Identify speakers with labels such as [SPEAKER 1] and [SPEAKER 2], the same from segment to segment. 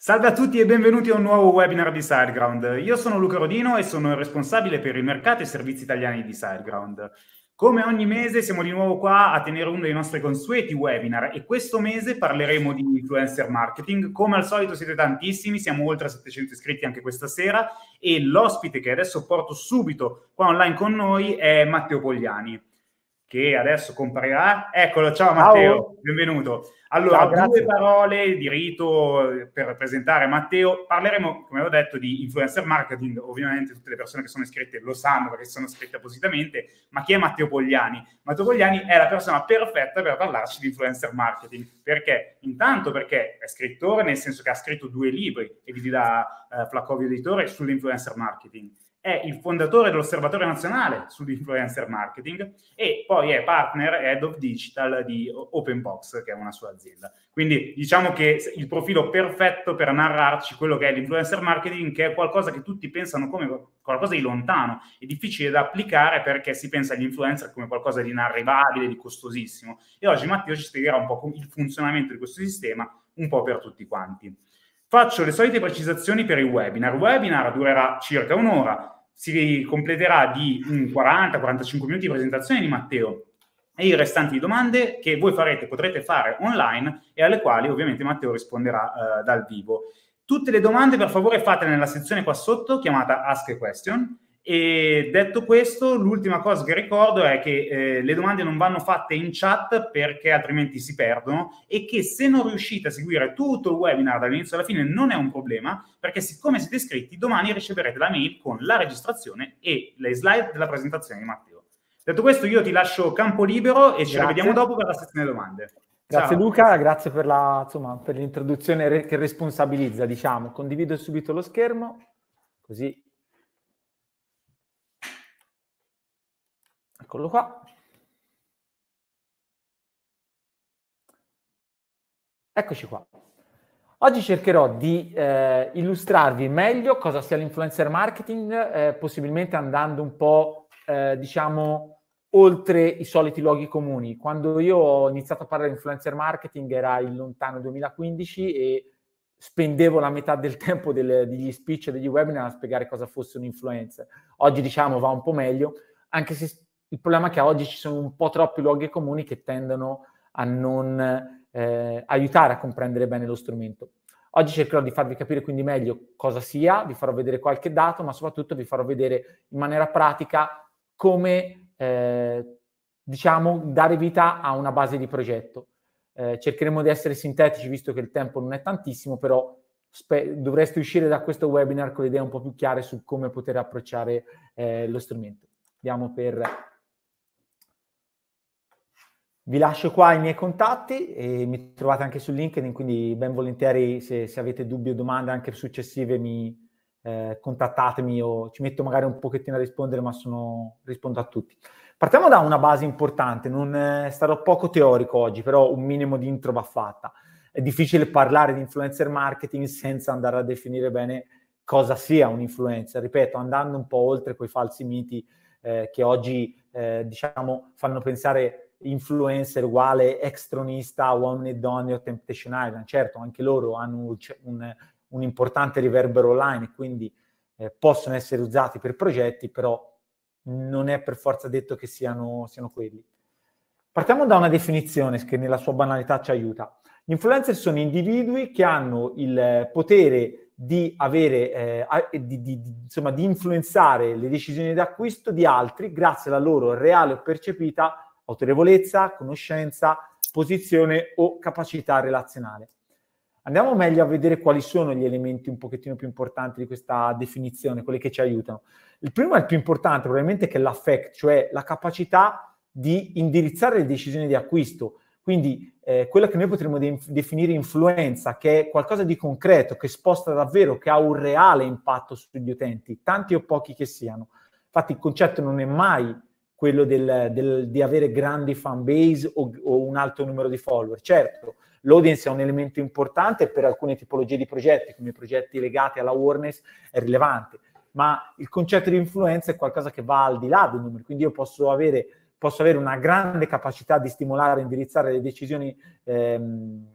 [SPEAKER 1] Salve a tutti e benvenuti a un nuovo webinar di SideGround. Io sono Luca Rodino e sono il responsabile per il mercato e i servizi italiani di SideGround. Come ogni mese siamo di nuovo qua a tenere uno dei nostri consueti webinar e questo mese parleremo di influencer marketing. Come al solito siete tantissimi, siamo oltre 700 iscritti anche questa sera e l'ospite che adesso porto subito qua online con noi è Matteo Pogliani che adesso comparirà. Eccolo, ciao Matteo, ciao. benvenuto. Allora, ciao, due parole di rito eh, per presentare Matteo. Parleremo, come ho detto, di influencer marketing. Ovviamente tutte le persone che sono iscritte lo sanno perché sono iscritte appositamente, ma chi è Matteo Pogliani? Matteo Pogliani è la persona perfetta per parlarci di influencer marketing. Perché? Intanto perché è scrittore, nel senso che ha scritto due libri editi da eh, Flacovio Editore sull'influencer marketing è il fondatore dell'Osservatorio Nazionale sull'Influencer Marketing e poi è partner head of digital di Openbox, che è una sua azienda. Quindi diciamo che il profilo perfetto per narrarci quello che è l'influencer marketing, che è qualcosa che tutti pensano come qualcosa di lontano e difficile da applicare perché si pensa agli influencer come qualcosa di inarrivabile, di costosissimo. E oggi Matteo ci spiegherà un po' il funzionamento di questo sistema, un po' per tutti quanti. Faccio le solite precisazioni per il webinar. Il webinar durerà circa un'ora si completerà di 40-45 mm, minuti di presentazione di Matteo e i restanti domande che voi farete, potrete fare online e alle quali ovviamente Matteo risponderà eh, dal vivo. Tutte le domande per favore fatele nella sezione qua sotto chiamata Ask a Question e detto questo, l'ultima cosa che ricordo è che eh, le domande non vanno fatte in chat perché altrimenti si perdono e che se non riuscite a seguire tutto il webinar dall'inizio alla fine non è un problema perché siccome siete iscritti domani riceverete la mail con la registrazione e le slide della presentazione di Matteo. Detto questo io ti lascio campo libero e ci rivediamo dopo per la sezione domande. Grazie Ciao.
[SPEAKER 2] Luca, grazie per, la, insomma, per l'introduzione che responsabilizza, diciamo. Condivido subito lo schermo così Eccolo qua. Eccoci qua. Oggi cercherò di eh, illustrarvi meglio cosa sia l'influencer marketing, eh, possibilmente andando un po', eh, diciamo, oltre i soliti luoghi comuni. Quando io ho iniziato a parlare di influencer marketing era il lontano 2015 e spendevo la metà del tempo delle, degli speech e degli webinar a spiegare cosa fosse un influencer. Oggi, diciamo, va un po' meglio, anche se il problema è che oggi ci sono un po' troppi luoghi comuni che tendono a non eh, aiutare a comprendere bene lo strumento. Oggi cercherò di farvi capire quindi meglio cosa sia, vi farò vedere qualche dato, ma soprattutto vi farò vedere in maniera pratica come eh, diciamo, dare vita a una base di progetto. Eh, cercheremo di essere sintetici visto che il tempo non è tantissimo, però spe- dovreste uscire da questo webinar con le idee un po' più chiare su come poter approcciare eh, lo strumento. Andiamo per vi lascio qua i miei contatti e mi trovate anche su LinkedIn, quindi ben volentieri se, se avete dubbi o domande anche successive mi eh, contattatemi o ci metto magari un pochettino a rispondere, ma sono, rispondo a tutti. Partiamo da una base importante, non eh, starò poco teorico oggi, però un minimo di intro va fatta. È difficile parlare di influencer marketing senza andare a definire bene cosa sia un influencer, ripeto, andando un po' oltre quei falsi miti eh, che oggi eh, diciamo fanno pensare influencer uguale extronista, uomini e donne o Temptation Island. Certo, anche loro hanno un, un, un importante riverbero online, quindi eh, possono essere usati per progetti, però non è per forza detto che siano, siano quelli. Partiamo da una definizione che nella sua banalità ci aiuta. Gli influencer sono individui che hanno il potere di avere, eh, di, di, di, insomma, di influenzare le decisioni d'acquisto di altri grazie alla loro reale o percepita autorevolezza, conoscenza, posizione o capacità relazionale. Andiamo meglio a vedere quali sono gli elementi un pochettino più importanti di questa definizione, quelli che ci aiutano. Il primo è il più importante, probabilmente, che è l'affect, cioè la capacità di indirizzare le decisioni di acquisto. Quindi eh, quella che noi potremmo de- definire influenza, che è qualcosa di concreto, che sposta davvero, che ha un reale impatto sugli utenti, tanti o pochi che siano. Infatti il concetto non è mai quello del, del, di avere grandi fan base o, o, un alto numero di follower. Certo, l'audience è un elemento importante per alcune tipologie di progetti, come i progetti legati alla awareness, è rilevante, ma il concetto di influenza è qualcosa che va al di là dei numeri, quindi io posso avere, posso avere una grande capacità di stimolare e indirizzare le decisioni ehm,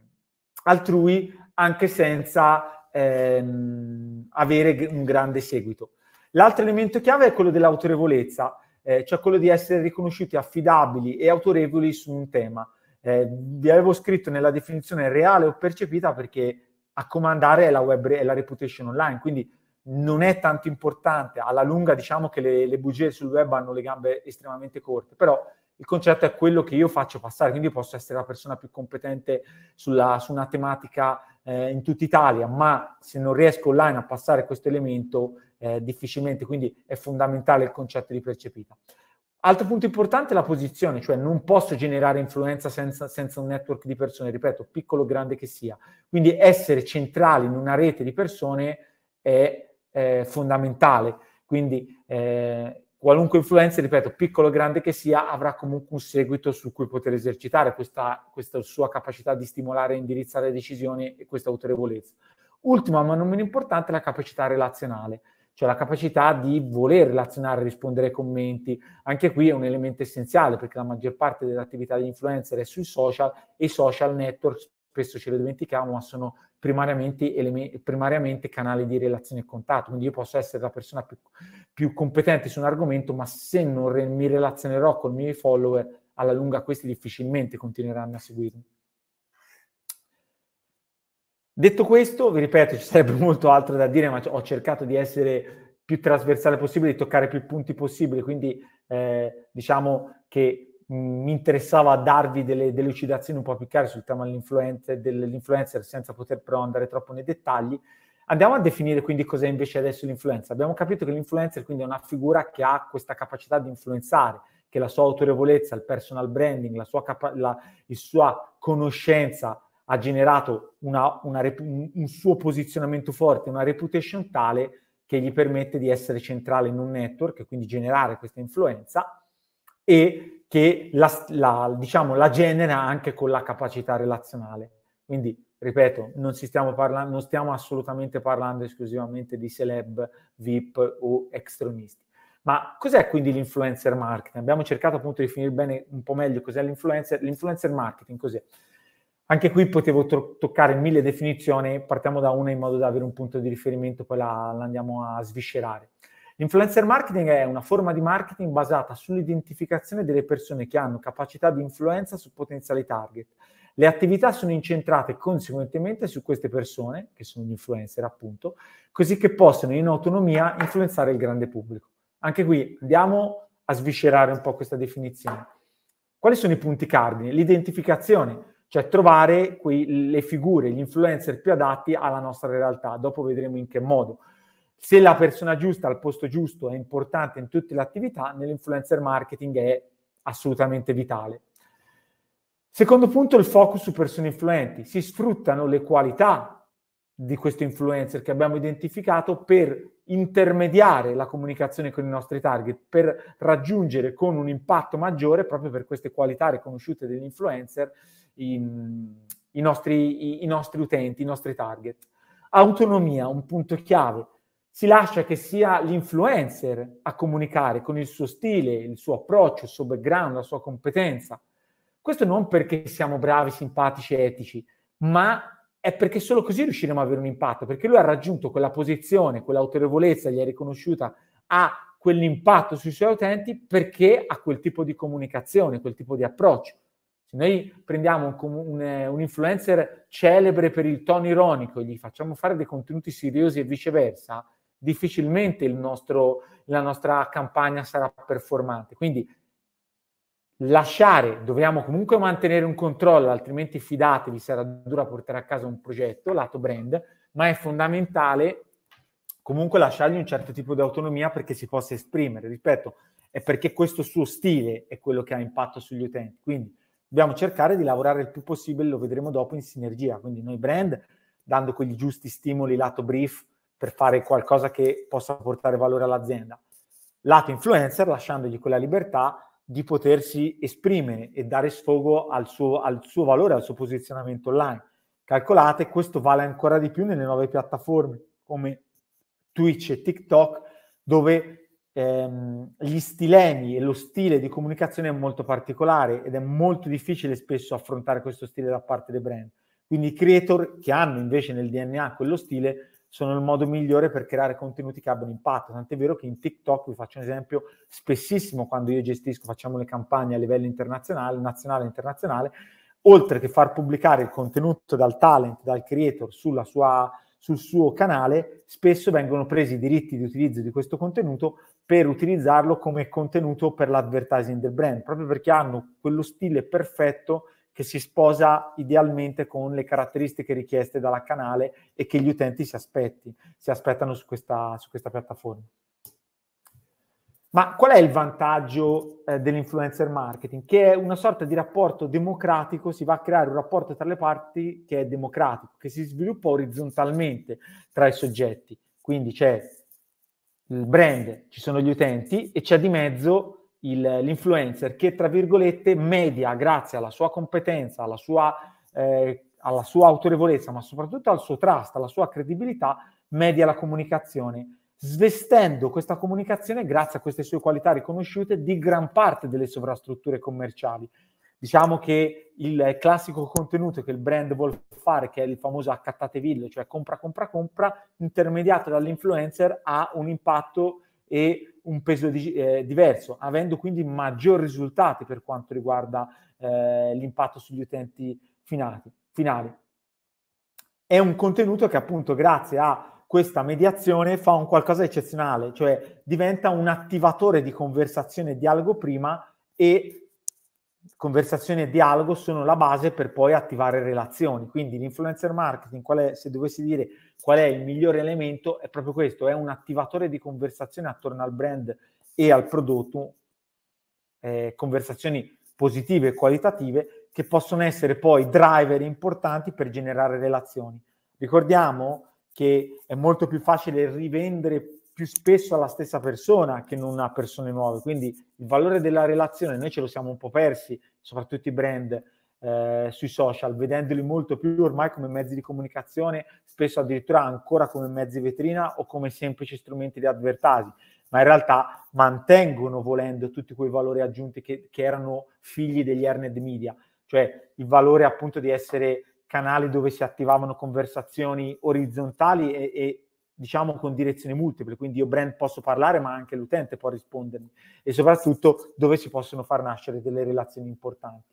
[SPEAKER 2] altrui anche senza ehm, avere un grande seguito. L'altro elemento chiave è quello dell'autorevolezza eh, cioè quello di essere riconosciuti affidabili e autorevoli su un tema. Eh, vi avevo scritto nella definizione reale o percepita perché a comandare è la web è la reputation online, quindi non è tanto importante, alla lunga diciamo che le, le bugie sul web hanno le gambe estremamente corte, però il concetto è quello che io faccio passare, quindi io posso essere la persona più competente sulla, su una tematica eh, in tutta Italia, ma se non riesco online a passare questo elemento eh, difficilmente, quindi è fondamentale il concetto di percepita. Altro punto importante è la posizione, cioè non posso generare influenza senza, senza, un network di persone, ripeto, piccolo o grande che sia. Quindi essere centrali in una rete di persone è, è fondamentale. Quindi eh, qualunque influenza, ripeto, piccolo o grande che sia, avrà comunque un seguito su cui poter esercitare questa, questa sua capacità di stimolare e indirizzare decisioni e questa autorevolezza. Ultima, ma non meno importante, la capacità relazionale cioè la capacità di voler relazionare, rispondere ai commenti. Anche qui è un elemento essenziale perché la maggior parte dell'attività di influencer è sui social e i social network spesso ce lo dimentichiamo, ma sono primariamente, eleme- primariamente, canali di relazione e contatto. Quindi io posso essere la persona più, più competente su un argomento, ma se non re- mi relazionerò con i miei follower, alla lunga questi difficilmente continueranno a seguirmi. Detto questo, vi ripeto, ci sarebbe molto altro da dire, ma ho cercato di essere più trasversale possibile, di toccare più punti possibile, quindi eh, diciamo che mi interessava darvi delle delucidazioni un po' più chiare sul tema dell'influencer, dell'influencer senza poter però andare troppo nei dettagli. Andiamo a definire quindi cos'è invece adesso l'influenza. Abbiamo capito che l'influencer quindi è una figura che ha questa capacità di influenzare, che la sua autorevolezza, il personal branding, la sua, capa- la, la sua conoscenza ha generato una, una, un suo posizionamento forte, una reputation tale che gli permette di essere centrale in un network e quindi generare questa influenza e che la, la, diciamo, la genera anche con la capacità relazionale. Quindi, ripeto, non, stiamo, parla- non stiamo assolutamente parlando esclusivamente di celeb, VIP o estremisti. Ma cos'è quindi l'influencer marketing? Abbiamo cercato appunto di definire bene un po' meglio cos'è l'influencer. L'influencer marketing cos'è? Anche qui potevo to- toccare mille definizioni, partiamo da una in modo da avere un punto di riferimento, poi la, la andiamo a sviscerare. L'influencer marketing è una forma di marketing basata sull'identificazione delle persone che hanno capacità di influenza su potenziali target. Le attività sono incentrate conseguentemente su queste persone, che sono gli influencer appunto, così che possano in autonomia influenzare il grande pubblico. Anche qui andiamo a sviscerare un po' questa definizione. Quali sono i punti cardine? L'identificazione cioè trovare quei, le figure, gli influencer più adatti alla nostra realtà. Dopo vedremo in che modo. Se la persona giusta al posto giusto è importante in tutte le attività, nell'influencer marketing è assolutamente vitale. Secondo punto, il focus su persone influenti. Si sfruttano le qualità di questo influencer che abbiamo identificato per intermediare la comunicazione con i nostri target, per raggiungere con un impatto maggiore, proprio per queste qualità riconosciute dell'influencer, i, i, nostri, i, nostri, utenti, i nostri target. Autonomia, un punto chiave. Si lascia che sia l'influencer a comunicare con il suo stile, il suo approccio, il suo background, la sua competenza. Questo non perché siamo bravi, simpatici e etici, ma è perché solo così riusciremo ad avere un impatto, perché lui ha raggiunto quella posizione, quell'autorevolezza, gli è riconosciuta, ha quell'impatto sui suoi utenti perché ha quel tipo di comunicazione, quel tipo di approccio. Se cioè, noi prendiamo un, un, eh, un influencer celebre per il tono ironico e gli facciamo fare dei contenuti seriosi e viceversa, difficilmente nostro, la nostra campagna sarà performante. Quindi lasciare, dobbiamo comunque mantenere un controllo, altrimenti fidatevi, sarà dura portare a casa un progetto, lato brand, ma è fondamentale comunque lasciargli un certo tipo di autonomia perché si possa esprimere, ripeto, è perché questo suo stile è quello che ha impatto sugli utenti. Quindi dobbiamo cercare di lavorare il più possibile, lo vedremo dopo, in sinergia. Quindi noi brand, dando quegli giusti stimoli lato brief per fare qualcosa che possa portare valore all'azienda. Lato influencer, lasciandogli quella libertà di potersi esprimere e dare sfogo al suo, al suo valore, al suo posizionamento online. Calcolate, questo vale ancora di più nelle nuove piattaforme come Twitch e TikTok, dove ehm, gli stilemi e lo stile di comunicazione è molto particolare ed è molto difficile spesso affrontare questo stile da parte dei brand. Quindi i creator che hanno invece nel DNA quello stile sono il modo migliore per creare contenuti che abbiano impatto. Tant'è vero che in TikTok, vi faccio un esempio, spessissimo quando io gestisco, facciamo le campagne a livello internazionale, nazionale e internazionale, oltre che far pubblicare il contenuto dal talent, dal creator sulla sua sul suo canale, spesso vengono presi i diritti di utilizzo di questo contenuto per utilizzarlo come contenuto per l'advertising del brand, proprio perché hanno quello stile perfetto che si sposa idealmente con le caratteristiche richieste dalla canale e che gli utenti si, aspetti, si aspettano su questa, su questa piattaforma. Ma qual è il vantaggio eh, dell'influencer marketing? Che è una sorta di rapporto democratico, si va a creare un rapporto tra le parti che è democratico, che si sviluppa orizzontalmente tra i soggetti. Quindi c'è il brand, ci sono gli utenti e c'è di mezzo il, l'influencer che, tra virgolette, media grazie alla sua competenza, alla sua, eh, alla sua autorevolezza, ma soprattutto al suo trust, alla sua credibilità, media la comunicazione svestendo questa comunicazione grazie a queste sue qualità riconosciute di gran parte delle sovrastrutture commerciali. Diciamo che il classico contenuto che il brand vuole fare, che è il famoso accattateville, cioè compra, compra, compra, intermediato dall'influencer, ha un impatto e un peso di, eh, diverso, avendo quindi maggior risultati per quanto riguarda eh, l'impatto sugli utenti finali. È un contenuto che appunto grazie a questa mediazione fa un qualcosa di eccezionale, cioè diventa un attivatore di conversazione e dialogo prima e conversazione e dialogo sono la base per poi attivare relazioni. Quindi l'influencer marketing, qual è, se dovessi dire qual è il migliore elemento, è proprio questo, è un attivatore di conversazione attorno al brand e al prodotto, eh, conversazioni positive e qualitative che possono essere poi driver importanti per generare relazioni. Ricordiamo che è molto più facile rivendere più spesso alla stessa persona che non a persone nuove. Quindi il valore della relazione noi ce lo siamo un po' persi, soprattutto i brand eh, sui social, vedendoli molto più ormai come mezzi di comunicazione, spesso addirittura ancora come mezzi vetrina o come semplici strumenti di advertising, ma in realtà mantengono volendo tutti quei valori aggiunti che, che erano figli degli earned media, cioè il valore appunto di essere canali dove si attivavano conversazioni orizzontali e, e diciamo con direzioni multiple, quindi io brand posso parlare ma anche l'utente può rispondermi e soprattutto dove si possono far nascere delle relazioni importanti.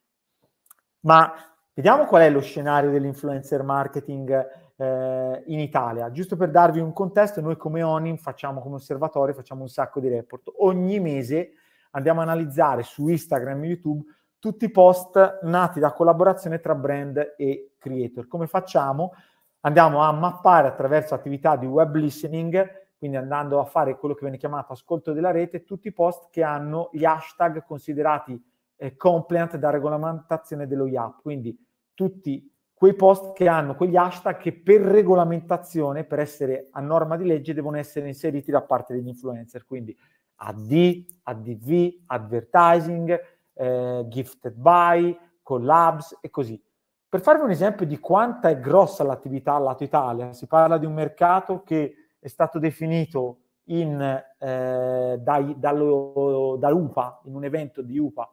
[SPEAKER 2] Ma vediamo qual è lo scenario dell'influencer marketing eh, in Italia. Giusto per darvi un contesto, noi come ONIM facciamo come osservatorio, facciamo un sacco di report. Ogni mese andiamo a analizzare su Instagram e YouTube tutti i post nati da collaborazione tra brand e creator. Come facciamo? Andiamo a mappare attraverso attività di web listening quindi andando a fare quello che viene chiamato ascolto della rete, tutti i post che hanno gli hashtag considerati eh, compliant da regolamentazione dello IAP, quindi tutti quei post che hanno quegli hashtag che per regolamentazione, per essere a norma di legge, devono essere inseriti da parte degli influencer, quindi AD, ADV, advertising, eh, Gifted By, Collabs e così. Per farvi un esempio di quanta è grossa l'attività al lato Italia, si parla di un mercato che è stato definito in, eh, dai, dallo, dall'UPA, in un evento di UPA,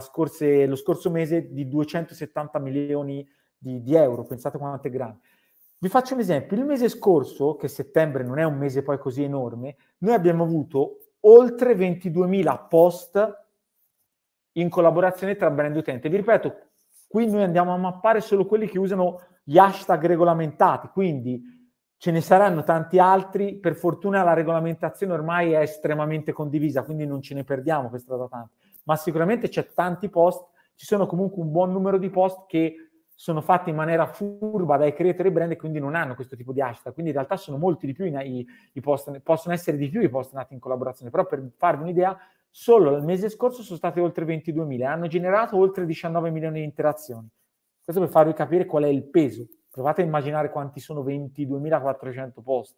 [SPEAKER 2] scorse, lo scorso mese di 270 milioni di, di euro, pensate quanto è grande. Vi faccio un esempio, il mese scorso, che settembre non è un mese poi così enorme, noi abbiamo avuto oltre 22.000 post in collaborazione tra brand utente. Vi ripeto, qui noi andiamo a mappare solo quelli che usano gli hashtag regolamentati, quindi ce ne saranno tanti altri, per fortuna la regolamentazione ormai è estremamente condivisa, quindi non ce ne perdiamo questa da tanti, ma sicuramente c'è tanti post, ci sono comunque un buon numero di post che sono fatti in maniera furba dai creatori e brand e quindi non hanno questo tipo di hashtag, quindi in realtà sono molti di più i, i post, possono essere di più i post nati in collaborazione, però per farvi un'idea Solo il mese scorso sono state oltre 22.000 e hanno generato oltre 19 milioni di interazioni. Questo per farvi capire qual è il peso. Provate a immaginare quanti sono 22.400 post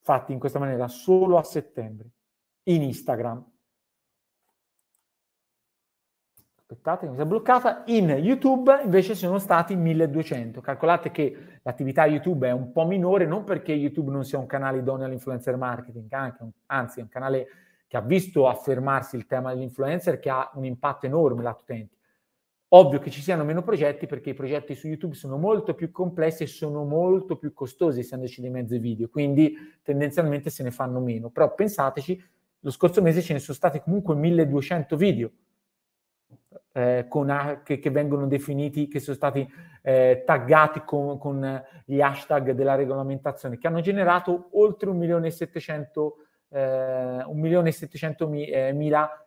[SPEAKER 2] fatti in questa maniera solo a settembre in Instagram. Aspettate, mi si è bloccata. In YouTube invece sono stati 1200. Calcolate che l'attività YouTube è un po' minore, non perché YouTube non sia un canale idoneo all'influencer marketing, anche, anzi è un canale che ha visto affermarsi il tema dell'influencer, che ha un impatto enorme lato utente. Ovvio che ci siano meno progetti perché i progetti su YouTube sono molto più complessi e sono molto più costosi essendoci dei mezzi video, quindi tendenzialmente se ne fanno meno. Però pensateci, lo scorso mese ce ne sono stati comunque 1200 video eh, a, che, che, vengono definiti, che sono stati eh, taggati con, con, gli hashtag della regolamentazione, che hanno generato oltre 1.700.000 eh, 1.700.000 eh,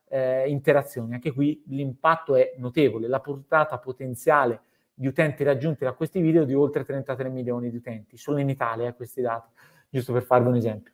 [SPEAKER 2] eh, interazioni. Anche qui l'impatto è notevole, la portata potenziale di utenti raggiunti da questi video di oltre 33 milioni di utenti, solo in Italia eh, questi dati, giusto per farvi un esempio.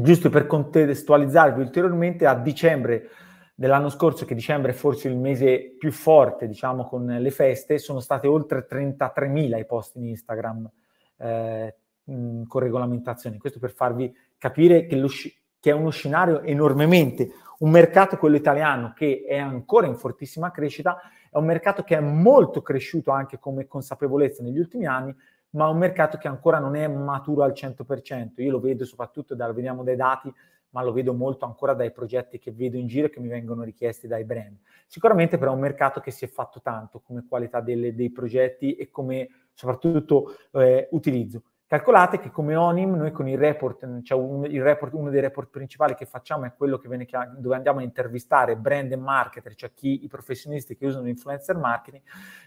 [SPEAKER 2] Giusto per contestualizzarvi ulteriormente, a dicembre dell'anno scorso, che dicembre è forse il mese più forte, diciamo, con le feste, sono state oltre 33.000 i post in Instagram eh, con regolamentazioni. Questo per farvi capire che, sci- che è uno scenario enormemente, un mercato, quello italiano, che è ancora in fortissima crescita, è un mercato che è molto cresciuto anche come consapevolezza negli ultimi anni, ma un mercato che ancora non è maturo al 100%. Io lo vedo soprattutto, da, lo dai dati, ma lo vedo molto ancora dai progetti che vedo in giro e che mi vengono richiesti dai brand. Sicuramente però è un mercato che si è fatto tanto come qualità delle, dei progetti e come soprattutto eh, utilizzo. Calcolate che come Onim noi con il report, cioè un, il report, uno dei report principali che facciamo è quello che viene chiamato, dove andiamo a intervistare brand e marketer, cioè chi, i professionisti che usano influencer marketing.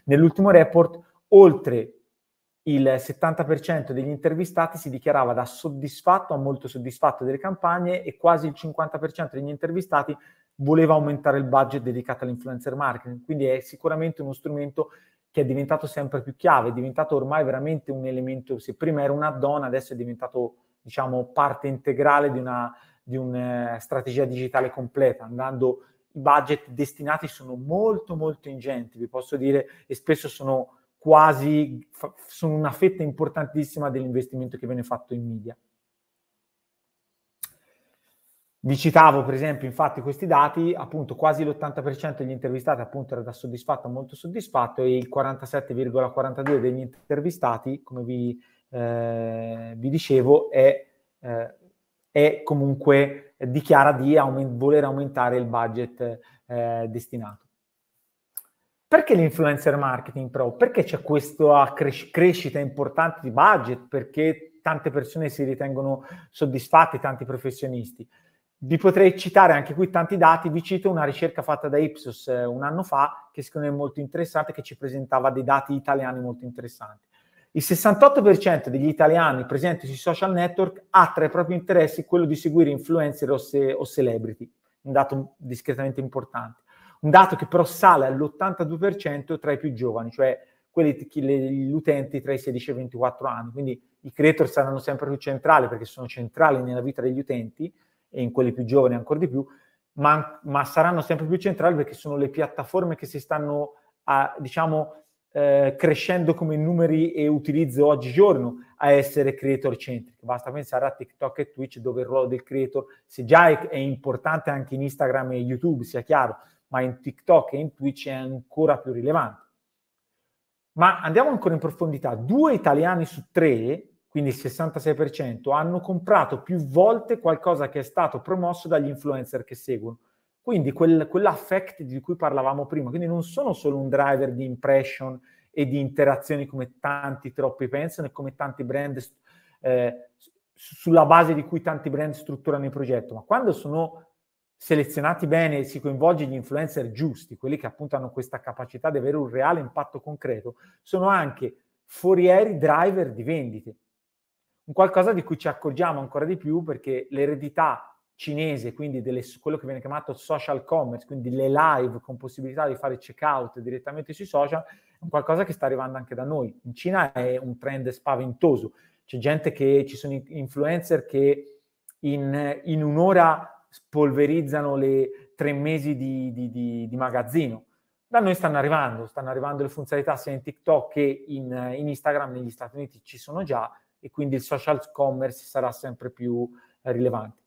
[SPEAKER 2] Nell'ultimo report, oltre il 70% degli intervistati si dichiarava da soddisfatto a molto soddisfatto delle campagne e quasi il 50% degli intervistati voleva aumentare il budget dedicato all'influencer marketing. Quindi è sicuramente uno strumento che è diventato sempre più chiave, è diventato ormai veramente un elemento, se prima era una donna, adesso è diventato diciamo, parte integrale di una di una eh, strategia digitale completa, andando i budget destinati sono molto molto ingenti, vi posso dire, e spesso sono quasi sono una fetta importantissima dell'investimento che viene fatto in media. Vi citavo per esempio infatti questi dati, appunto quasi l'80% degli intervistati appunto era da soddisfatto molto soddisfatto e il 47,42% degli intervistati, come vi, eh, vi dicevo, è, eh, è comunque eh, dichiara di aument- voler aumentare il budget eh, destinato. Perché l'influencer marketing però? Perché c'è questa cres- crescita importante di budget? Perché tante persone si ritengono soddisfatte, tanti professionisti? Vi potrei citare anche qui tanti dati, vi cito una ricerca fatta da Ipsos eh, un anno fa che secondo me è molto interessante, che ci presentava dei dati italiani molto interessanti. Il 68% degli italiani presenti sui social network ha tra i propri interessi quello di seguire influencer o, se, o celebrity, un dato discretamente importante. Un dato che però sale all'82% tra i più giovani, cioè quelli, gli utenti tra i 16 e i 24 anni. Quindi i creator saranno sempre più centrali perché sono centrali nella vita degli utenti, e in quelli più giovani ancora di più, ma, ma saranno sempre più centrali perché sono le piattaforme che si stanno, a, diciamo, eh, crescendo come numeri e utilizzo oggigiorno a essere creator centric. Basta pensare a TikTok e Twitch dove il ruolo del creator, se già è, è, importante anche in Instagram e YouTube, sia chiaro, ma in TikTok e in Twitch è ancora più rilevante. Ma andiamo ancora in profondità. Due italiani su tre quindi il 66%, hanno comprato più volte qualcosa che è stato promosso dagli influencer che seguono. Quindi quel, quell'affect di cui parlavamo prima, quindi non sono solo un driver di impression e di interazioni come tanti troppi pensano e come tanti brand eh, sulla base di cui tanti brand strutturano il progetto, ma quando sono selezionati bene e si coinvolge gli influencer giusti, quelli che appunto hanno questa capacità di avere un reale impatto concreto, sono anche forieri driver di vendite un qualcosa di cui ci accorgiamo ancora di più perché l'eredità cinese, quindi delle, quello che viene chiamato social commerce, quindi le live con possibilità di fare checkout direttamente sui social, è qualcosa che sta arrivando anche da noi. In Cina è un trend spaventoso. C'è gente che, ci sono influencer che in, in un'ora spolverizzano le tre mesi di, di, di, di, magazzino. Da noi stanno arrivando, stanno arrivando le funzionalità sia in TikTok che in, in Instagram, negli Stati Uniti ci sono già, e quindi il social commerce sarà sempre più eh, rilevante.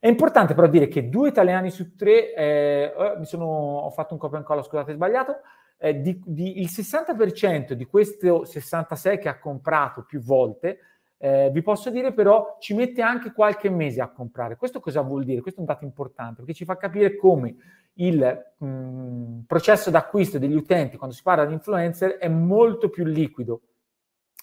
[SPEAKER 2] È importante però dire che due italiani su tre, eh, oh, sono, ho fatto un copia e incolla, scusate, sbagliato, eh, di, di, il 60% di questo 66 che ha comprato più volte, eh, vi posso dire però ci mette anche qualche mese a comprare. Questo cosa vuol dire? Questo è un dato importante perché ci fa capire come il mh, mm, processo d'acquisto degli utenti quando si parla di influencer è molto più liquido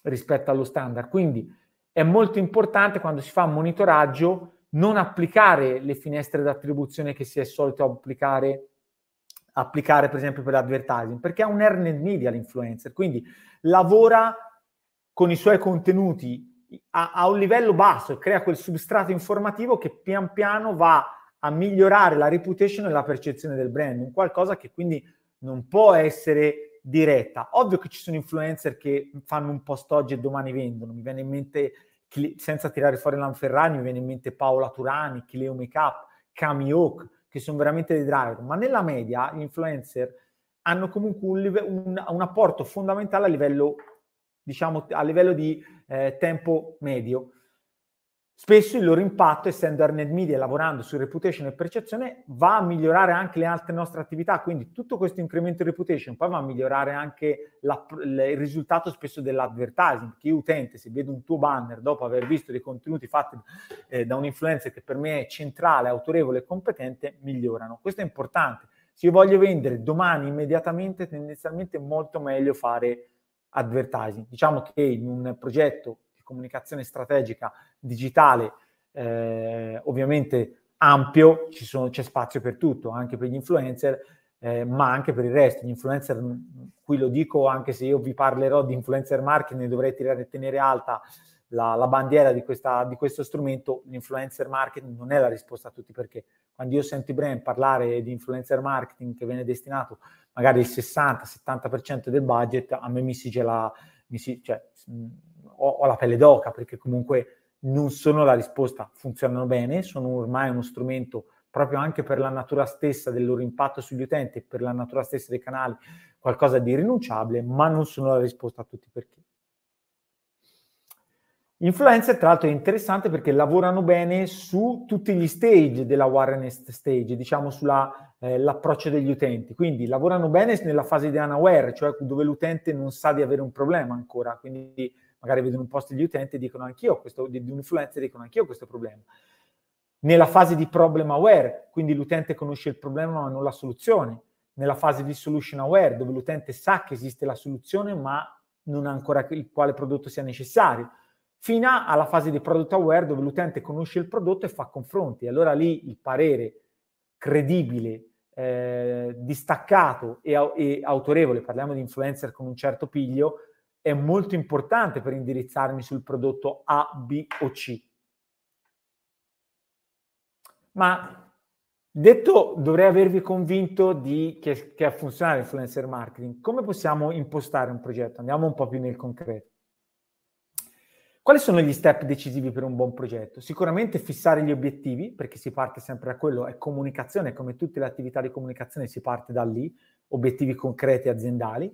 [SPEAKER 2] rispetto allo standard. Quindi è molto importante quando si fa monitoraggio non applicare le finestre d'attribuzione che si è solito applicare, applicare per esempio per l'advertising, perché è un earned media l'influencer, quindi lavora con i suoi contenuti a, a, un livello basso e crea quel substrato informativo che pian piano va a migliorare la reputation e la percezione del brand, un qualcosa che quindi non può essere diretta. Ovvio che ci sono influencer che fanno un post oggi e domani vendono, mi viene in mente, senza tirare fuori Lanferrani, mi viene in mente Paola Turani, Cleo Makeup, Cami Oak, che sono veramente dei driver, ma nella media gli influencer hanno comunque un, live- un, un apporto fondamentale a livello, diciamo, a livello di eh, tempo medio spesso il loro impatto, essendo earned media e lavorando su reputation e percezione, va a migliorare anche le altre nostre attività. Quindi tutto questo incremento di reputation poi va a migliorare anche la, il risultato spesso dell'advertising. Che io utente, se vedo un tuo banner dopo aver visto dei contenuti fatti eh, da un influencer che per me è centrale, autorevole e competente, migliorano. Questo è importante. Se io voglio vendere domani immediatamente, tendenzialmente è molto meglio fare advertising. Diciamo che in un progetto comunicazione strategica digitale eh, ovviamente ampio, sono, c'è spazio per tutto, anche per gli influencer, eh, ma anche per il resto. Gli influencer, mm, qui lo dico anche se io vi parlerò di influencer marketing, dovrei tirare, tenere alta la, la bandiera di, questa, di, questo strumento. L'influencer marketing non è la risposta a tutti perché quando io sento i brand parlare di influencer marketing che viene destinato magari il 60-70% del budget, a me mi si gela, mi si, cioè, mm, ho, ho la pelle d'oca perché comunque non sono la risposta, funzionano bene, sono ormai uno strumento proprio anche per la natura stessa del loro impatto sugli utenti e per la natura stessa dei canali, qualcosa di rinunciabile, ma non sono la risposta a tutti i perché. Influencer, tra l'altro, è interessante perché lavorano bene su tutti gli stage della awareness stage, diciamo sull'approccio eh, degli utenti. Quindi lavorano bene nella fase di unaware, cioè dove l'utente non sa di avere un problema ancora, quindi magari vedono un post degli utenti e dicono anch'io questo, di, di un influencer dicono anch'io questo problema. Nella fase di problem aware, quindi l'utente conosce il problema ma non la soluzione. Nella fase di solution aware, dove l'utente sa che esiste la soluzione ma non ha ancora il quale prodotto sia necessario fino alla fase di product aware dove l'utente conosce il prodotto e fa confronti. Allora lì il parere
[SPEAKER 1] credibile,
[SPEAKER 2] eh, distaccato e, e, autorevole, parliamo di influencer con un certo piglio, è molto importante per indirizzarmi sul prodotto A, B o C. Ma detto, dovrei avervi convinto di, che, che funziona l'influencer marketing. Come possiamo impostare un progetto? Andiamo un po' più nel concreto. Quali sono gli step decisivi per un buon progetto? Sicuramente fissare gli obiettivi, perché si parte sempre da quello, è comunicazione, come tutte le attività di comunicazione si parte da lì, obiettivi concreti aziendali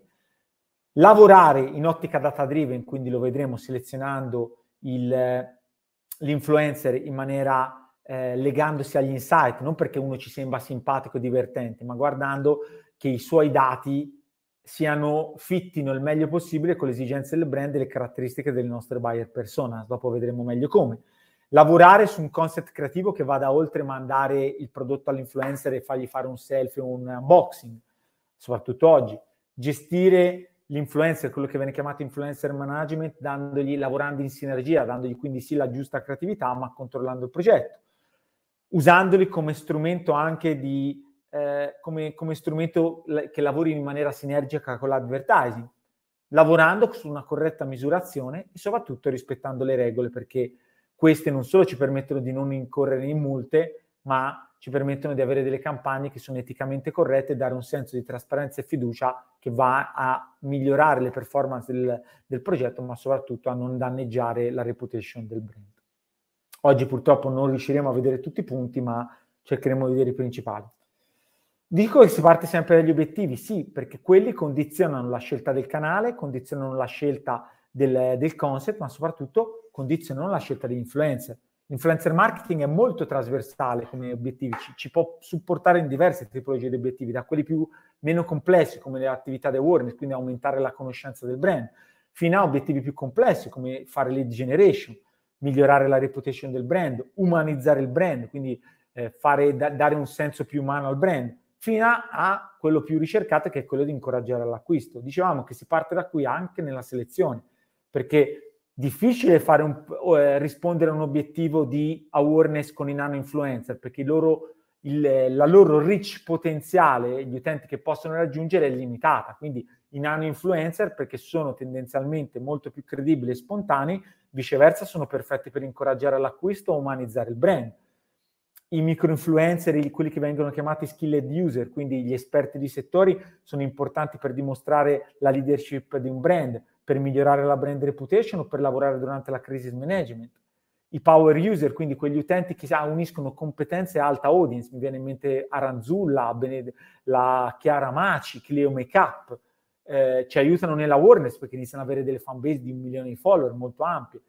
[SPEAKER 2] lavorare in ottica data driven, quindi lo vedremo selezionando il, eh, l'influencer in maniera eh, legandosi agli insight, non perché uno ci sembra simpatico e divertente, ma guardando che i suoi dati siano fittino il meglio possibile con le esigenze del brand e le caratteristiche delle nostre buyer persona. Dopo vedremo meglio come. Lavorare su un concept creativo che vada oltre mandare il prodotto all'influencer e fargli fare un selfie o un unboxing, soprattutto oggi. Gestire l'influencer, quello che viene chiamato influencer management, dandogli, lavorando in sinergia, dandogli quindi sì la giusta creatività, ma controllando il progetto, usandoli come strumento anche di, eh, come, come strumento che lavori in maniera sinergica con l'advertising, lavorando su una corretta misurazione e soprattutto rispettando le regole, perché queste non solo ci permettono di non incorrere in multe, ma ci permettono di avere delle campagne che sono eticamente corrette e dare un senso di trasparenza e fiducia che va a migliorare le performance del, del progetto, ma soprattutto a non danneggiare la reputation del brand. Oggi purtroppo non riusciremo a vedere tutti i punti, ma cercheremo di vedere i principali. Dico che si parte sempre dagli obiettivi, sì, perché quelli condizionano la scelta del canale, condizionano la scelta del, del concept, ma soprattutto condizionano la scelta degli influencer Influencer marketing è molto trasversale come obiettivi, ci, ci, può supportare in diverse tipologie di obiettivi, da quelli più meno complessi come le attività di awareness, quindi aumentare la conoscenza del brand, fino a obiettivi più complessi come fare lead generation, migliorare la reputation del brand, umanizzare il brand, quindi eh, fare, da, dare un senso più umano al brand, fino a quello più ricercato che è quello di incoraggiare l'acquisto. Dicevamo che si parte da qui anche nella selezione, perché difficile un, eh, rispondere a un obiettivo di awareness con i nano influencer perché loro, il, la loro reach potenziale, gli utenti che possono raggiungere è limitata. Quindi i nano influencer, perché sono tendenzialmente molto più credibili e spontanei, viceversa sono perfetti per incoraggiare l'acquisto o umanizzare il brand. I micro influencer, quelli che vengono chiamati skilled user, quindi gli esperti di settori, sono importanti per dimostrare la leadership di un brand per migliorare la brand reputation o per lavorare durante la crisis management. I power user, quindi quegli utenti che ah, uniscono competenze a alta audience, mi viene in mente Aranzulla, Bened- la Chiara Maci, Cleo Makeup, eh, ci aiutano nella nell'awareness perché iniziano ad avere delle fan base di un milione di follower molto ampie.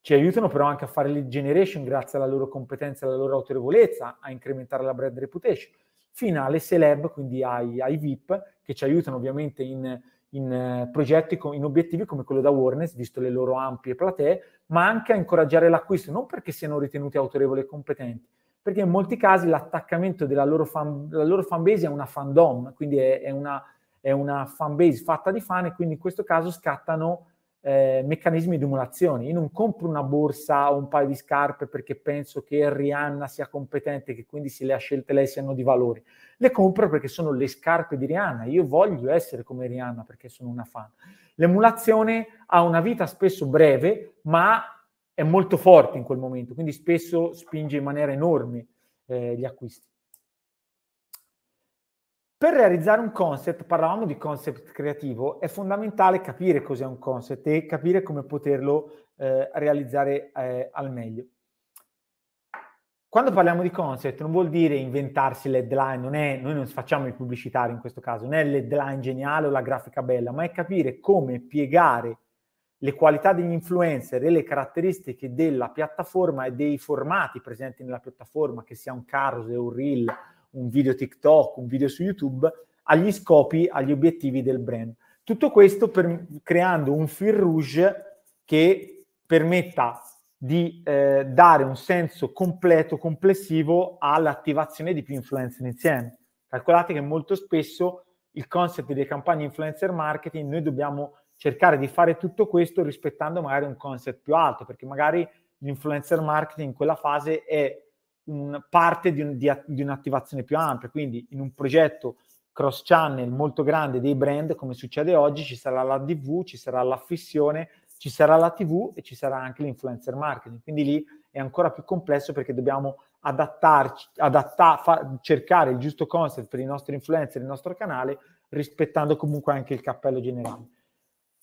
[SPEAKER 2] Ci aiutano però anche a fare lead generation grazie alla loro competenza e alla loro autorevolezza, a incrementare la brand reputation, Finale, alle celeb, quindi ai, ai VIP, che ci aiutano ovviamente in in eh, progetti, in obiettivi come quello da Warnes, visto le loro ampie platee, ma anche a incoraggiare l'acquisto, non perché siano ritenuti autorevoli e competenti, perché in molti casi l'attaccamento della loro, fan, loro fanbase è una fandom, quindi è, è una, è una fanbase fatta di fan e quindi in questo caso scattano eh, meccanismi di emulazione. Io non compro una borsa o un paio di scarpe perché penso che Rihanna sia competente, che quindi se le ha scelte lei siano di valore. Le compro perché sono le scarpe di Rihanna. Io voglio essere come Rihanna perché sono una fan. L'emulazione ha una vita spesso breve, ma è molto forte in quel momento, quindi spesso spinge in maniera enorme eh, gli acquisti. Per realizzare un concept, parlavamo di concept creativo, è fondamentale capire cos'è un concept e capire come poterlo eh, realizzare eh, al meglio. Quando parliamo di concept non vuol dire inventarsi l'headline, non è, noi non facciamo il pubblicitario in questo caso, non è l'headline geniale o la grafica bella, ma è capire come piegare le qualità degli influencer e le caratteristiche della piattaforma e dei formati presenti nella piattaforma, che sia un carousel, un reel, un video TikTok, un video su YouTube, agli scopi, agli obiettivi del brand. Tutto questo per, creando un fil rouge che permetta di eh, dare un senso completo, complessivo all'attivazione di più influencer insieme. Calcolate che molto spesso il concept delle campagne influencer marketing noi dobbiamo cercare di fare tutto questo rispettando magari un concept più alto, perché magari l'influencer marketing in quella fase è un, parte di, un, di, di un'attivazione più ampia. Quindi in un progetto cross channel molto grande dei brand, come succede oggi, ci sarà la DV, ci sarà l'affissione, ci sarà la TV e ci sarà anche l'influencer marketing. Quindi lì è ancora più complesso perché dobbiamo adattarci, adatta, fa, cercare il giusto concept per i nostri influencer, il nostro canale, rispettando comunque anche il cappello generale.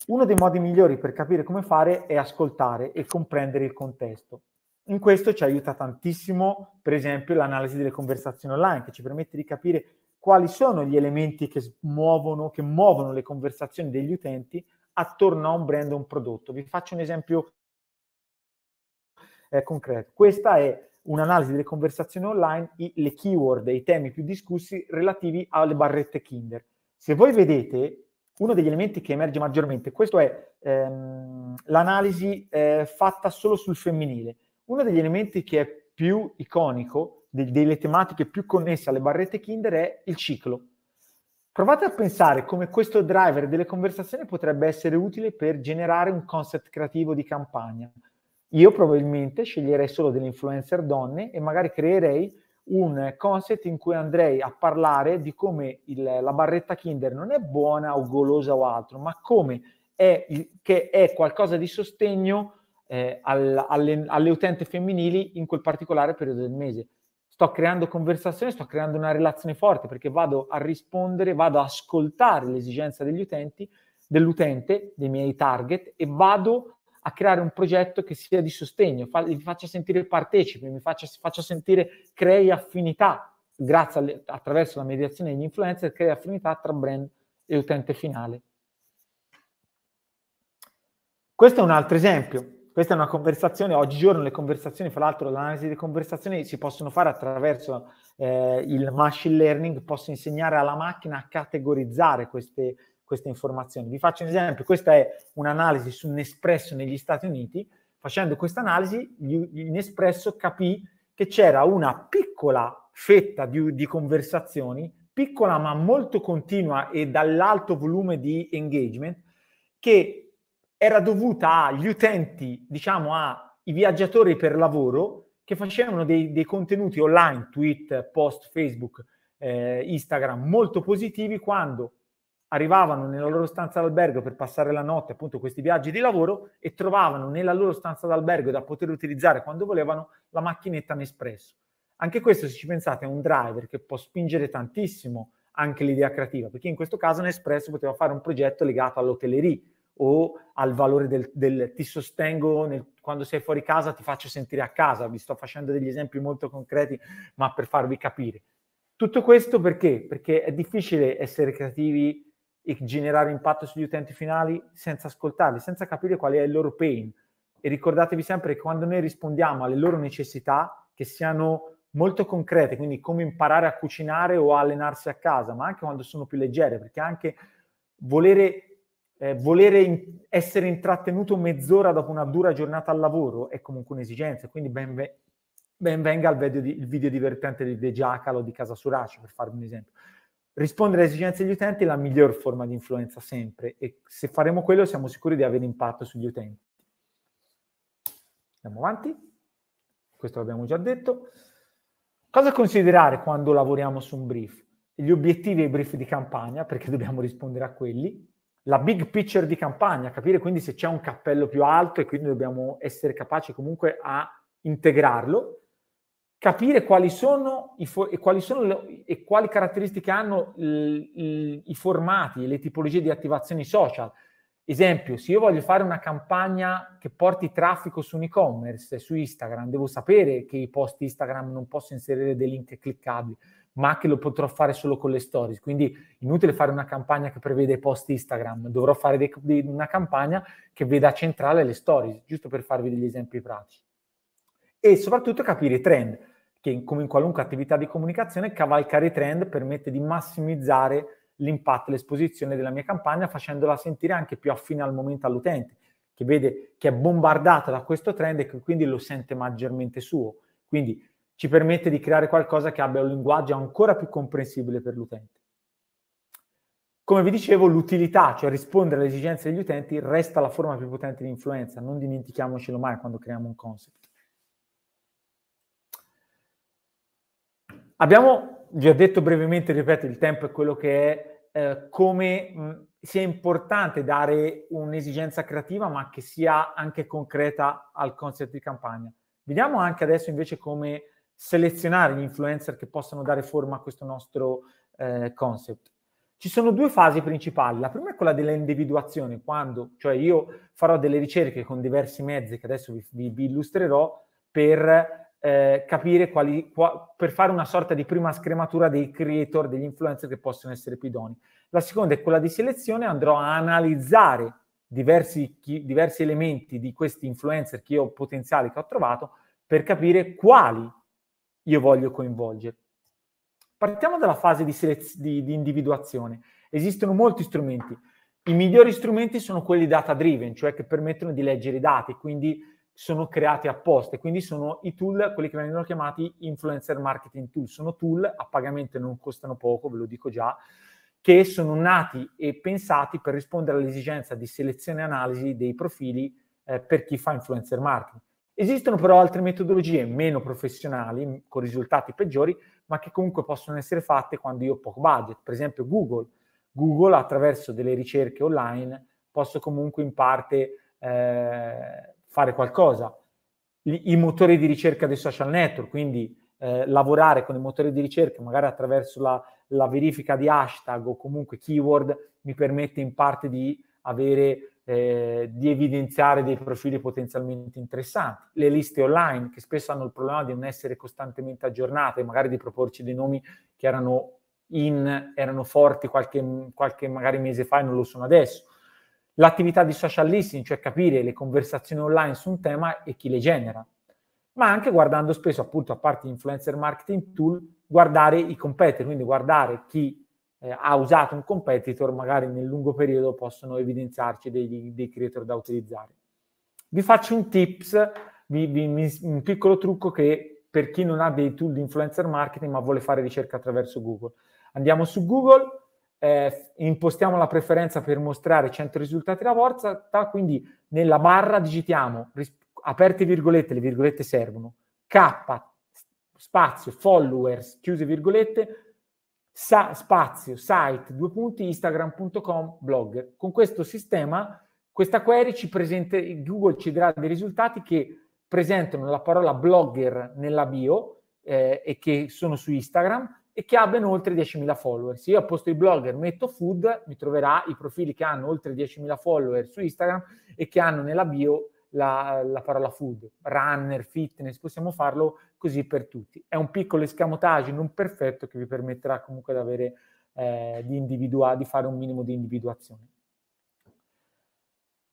[SPEAKER 2] Uno dei modi migliori per capire come fare è ascoltare e comprendere il contesto. In questo ci aiuta tantissimo, per esempio, l'analisi delle conversazioni online, che ci permette di capire quali sono gli elementi che muovono, che muovono le conversazioni degli utenti attorno a un brand o un prodotto. Vi faccio un esempio eh, concreto. Questa è un'analisi delle conversazioni online, i, le keyword, i temi più discussi relativi alle barrette Kinder. Se voi vedete, uno degli elementi che emerge maggiormente, questo è ehm, l'analisi eh, fatta solo sul femminile. Uno degli elementi che è più iconico, de- delle tematiche più connesse alle barrette Kinder è il ciclo. Provate a pensare come questo driver delle conversazioni potrebbe essere utile per generare un concept creativo di campagna. Io probabilmente sceglierei solo delle influencer donne e magari creerei un concept in cui andrei a parlare di come il, la barretta Kinder non è buona o golosa o altro, ma come è, che è qualcosa di sostegno eh, al, alle, alle utenti femminili in quel particolare periodo del mese. Sto creando conversazione, sto creando una relazione forte perché vado a rispondere, vado a ascoltare l'esigenza degli utenti, dell'utente, dei miei target e vado a creare un progetto che sia di sostegno, fa, mi faccia sentire partecipi, mi faccia, faccia sentire, crei affinità grazie alle, attraverso la mediazione degli influencer, crei affinità tra brand e utente finale. Questo è un altro esempio. Questa è una conversazione, oggigiorno le conversazioni, fra l'altro l'analisi delle conversazioni si possono fare attraverso eh, il machine learning, posso insegnare alla macchina a categorizzare queste, queste informazioni. Vi faccio un esempio, questa è un'analisi su Nespresso negli Stati Uniti, facendo questa analisi Nespresso capì che c'era una piccola fetta di, di conversazioni, piccola ma molto continua e dall'alto volume di engagement, che era dovuta agli utenti, diciamo ai viaggiatori per lavoro che facevano dei, dei contenuti online, tweet, post, Facebook, eh, Instagram, molto positivi quando arrivavano nella loro stanza d'albergo per passare la notte, appunto questi viaggi di lavoro, e trovavano nella loro stanza d'albergo da poter utilizzare quando volevano la macchinetta Nespresso. Anche questo, se ci pensate, è un driver che può spingere tantissimo anche l'idea creativa, perché in questo caso Nespresso poteva fare un progetto legato all'hotellerie, o al valore del, del ti sostengo nel, quando sei fuori casa, ti faccio sentire a casa. Vi sto facendo degli esempi molto concreti, ma per farvi capire. Tutto questo perché? Perché è difficile essere creativi e generare impatto sugli utenti finali senza ascoltarli, senza capire qual è il loro pain. E ricordatevi sempre che quando noi rispondiamo alle loro necessità, che siano molto concrete, quindi come imparare a cucinare o a allenarsi a casa, ma anche quando sono più leggere, perché anche volere eh, volere in- essere intrattenuto mezz'ora dopo una dura giornata al lavoro è comunque un'esigenza, quindi ben, ve- ben venga il video, di- il video, divertente di De Giacalo di Casa Suraci, per farvi un esempio. Rispondere alle esigenze degli utenti è la miglior forma di influenza sempre e se faremo quello siamo sicuri di avere impatto sugli utenti. Andiamo avanti, questo l'abbiamo già detto. Cosa considerare quando lavoriamo su un brief? Gli obiettivi e i brief di campagna, perché dobbiamo rispondere a quelli, la big picture di campagna, capire quindi se c'è un cappello più alto e quindi dobbiamo essere capaci comunque a integrarlo, capire quali sono, i fo- e, quali sono le- e quali caratteristiche hanno l- l- i formati, le tipologie di attivazioni social. Esempio, se io voglio fare una campagna che porti traffico su un e-commerce, su Instagram, devo sapere che i post Instagram non posso inserire dei link cliccabili ma che lo potrò fare solo con le stories. Quindi inutile fare una campagna che prevede post Instagram, dovrò fare dei, dei, una campagna che veda centrale le stories, giusto per farvi degli esempi pratici. E soprattutto capire i trend, che come in qualunque attività di comunicazione, cavalcare i trend permette di massimizzare l'impatto e l'esposizione della mia campagna facendola sentire anche più affine al momento all'utente, che vede che è bombardata da questo trend e che quindi lo sente maggiormente suo. Quindi ci permette di creare qualcosa che abbia un linguaggio ancora più comprensibile per l'utente. Come vi dicevo, l'utilità, cioè rispondere alle esigenze degli utenti, resta la forma più potente di influenza, non dimentichiamocelo mai quando creiamo un concept. Abbiamo, vi ho detto brevemente, ripeto, il tempo è quello che è, eh, come mh, sia importante dare un'esigenza creativa, ma che sia anche concreta al concept di campagna. Vediamo anche adesso invece come selezionare gli influencer che possano dare forma a questo nostro eh, concept. Ci sono due fasi principali. La prima è quella dell'individuazione, quando cioè io farò delle ricerche con diversi mezzi che adesso vi, vi, vi illustrerò per eh, capire quali, qua, per fare una sorta di prima scrematura dei creator, degli influencer che possono essere più idoni. La seconda è quella di selezione, andrò a analizzare diversi, chi, diversi elementi di questi influencer che io, potenziali che ho trovato per capire quali io voglio coinvolgere. Partiamo dalla fase di, selez- di, di individuazione. Esistono molti strumenti. I migliori strumenti sono quelli data driven, cioè che permettono di leggere i dati, quindi sono creati apposta quindi sono i tool, quelli che vengono chiamati influencer marketing tool, sono tool a pagamento e non costano poco, ve lo dico già, che sono nati e pensati per rispondere all'esigenza di selezione e analisi dei profili eh, per chi fa influencer marketing. Esistono però altre metodologie meno professionali, con risultati peggiori, ma che comunque possono essere fatte quando io ho poco budget. Per esempio Google. Google attraverso delle ricerche online posso comunque in parte eh, fare qualcosa. I, motori di ricerca dei social network, quindi eh, lavorare con i motori di ricerca, magari attraverso la, la verifica di hashtag o comunque keyword, mi permette in parte di avere eh, di evidenziare dei profili potenzialmente interessanti, le liste online che spesso hanno il problema di non essere costantemente aggiornate, magari di proporci dei nomi che erano in, erano forti qualche, qualche magari mese fa e non lo sono adesso. L'attività di social listening, cioè capire le conversazioni online su un tema e chi le genera, ma anche guardando spesso appunto a parte influencer marketing tool, guardare i competitor, quindi guardare chi eh, ha usato un competitor, magari nel lungo periodo possono evidenziarci dei, dei creator da utilizzare. Vi faccio un tips, vi, vi, un piccolo trucco che per chi non ha dei tool di influencer marketing ma vuole fare ricerca attraverso Google. Andiamo su Google, eh, impostiamo la preferenza per mostrare 100 risultati alla volta, quindi nella barra digitiamo, ris- aperte virgolette, le virgolette servono, K, spazio, followers, chiuse virgolette, sa- spazio site, due punti, instagram.com, blog. Con questo sistema, questa query ci presenta, Google ci darà dei risultati che presentano la parola blogger nella bio eh, e che sono su Instagram e che abbiano oltre 10.000 follower. Se io a posto di blogger metto food, mi troverà i profili che hanno oltre 10.000 follower su Instagram e che hanno nella bio la, la parola food, runner, fitness, possiamo farlo così per tutti. È un piccolo escamotage non perfetto che vi permetterà comunque di avere eh, di, individua- di fare un minimo di individuazione.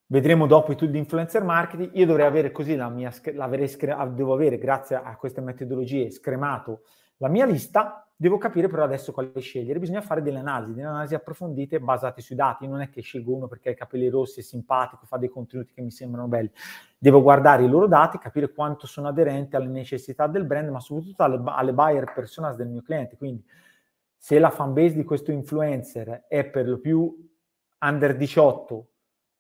[SPEAKER 2] Vedremo dopo i tool di influencer marketing. Io dovrei avere così la mia, sch- la scre- ah, devo avere grazie a queste metodologie scremato la mia lista, devo capire però adesso quale scegliere. Bisogna fare delle analisi, delle analisi approfondite basate sui dati. Non è che scelgo uno perché ha i capelli rossi, è simpatico, fa dei contenuti che mi sembrano belli. Devo guardare i loro dati, capire quanto sono aderenti alle necessità del brand, ma soprattutto alle, alle buyer personas del mio cliente. Quindi se la fan base di questo influencer è per lo più under 18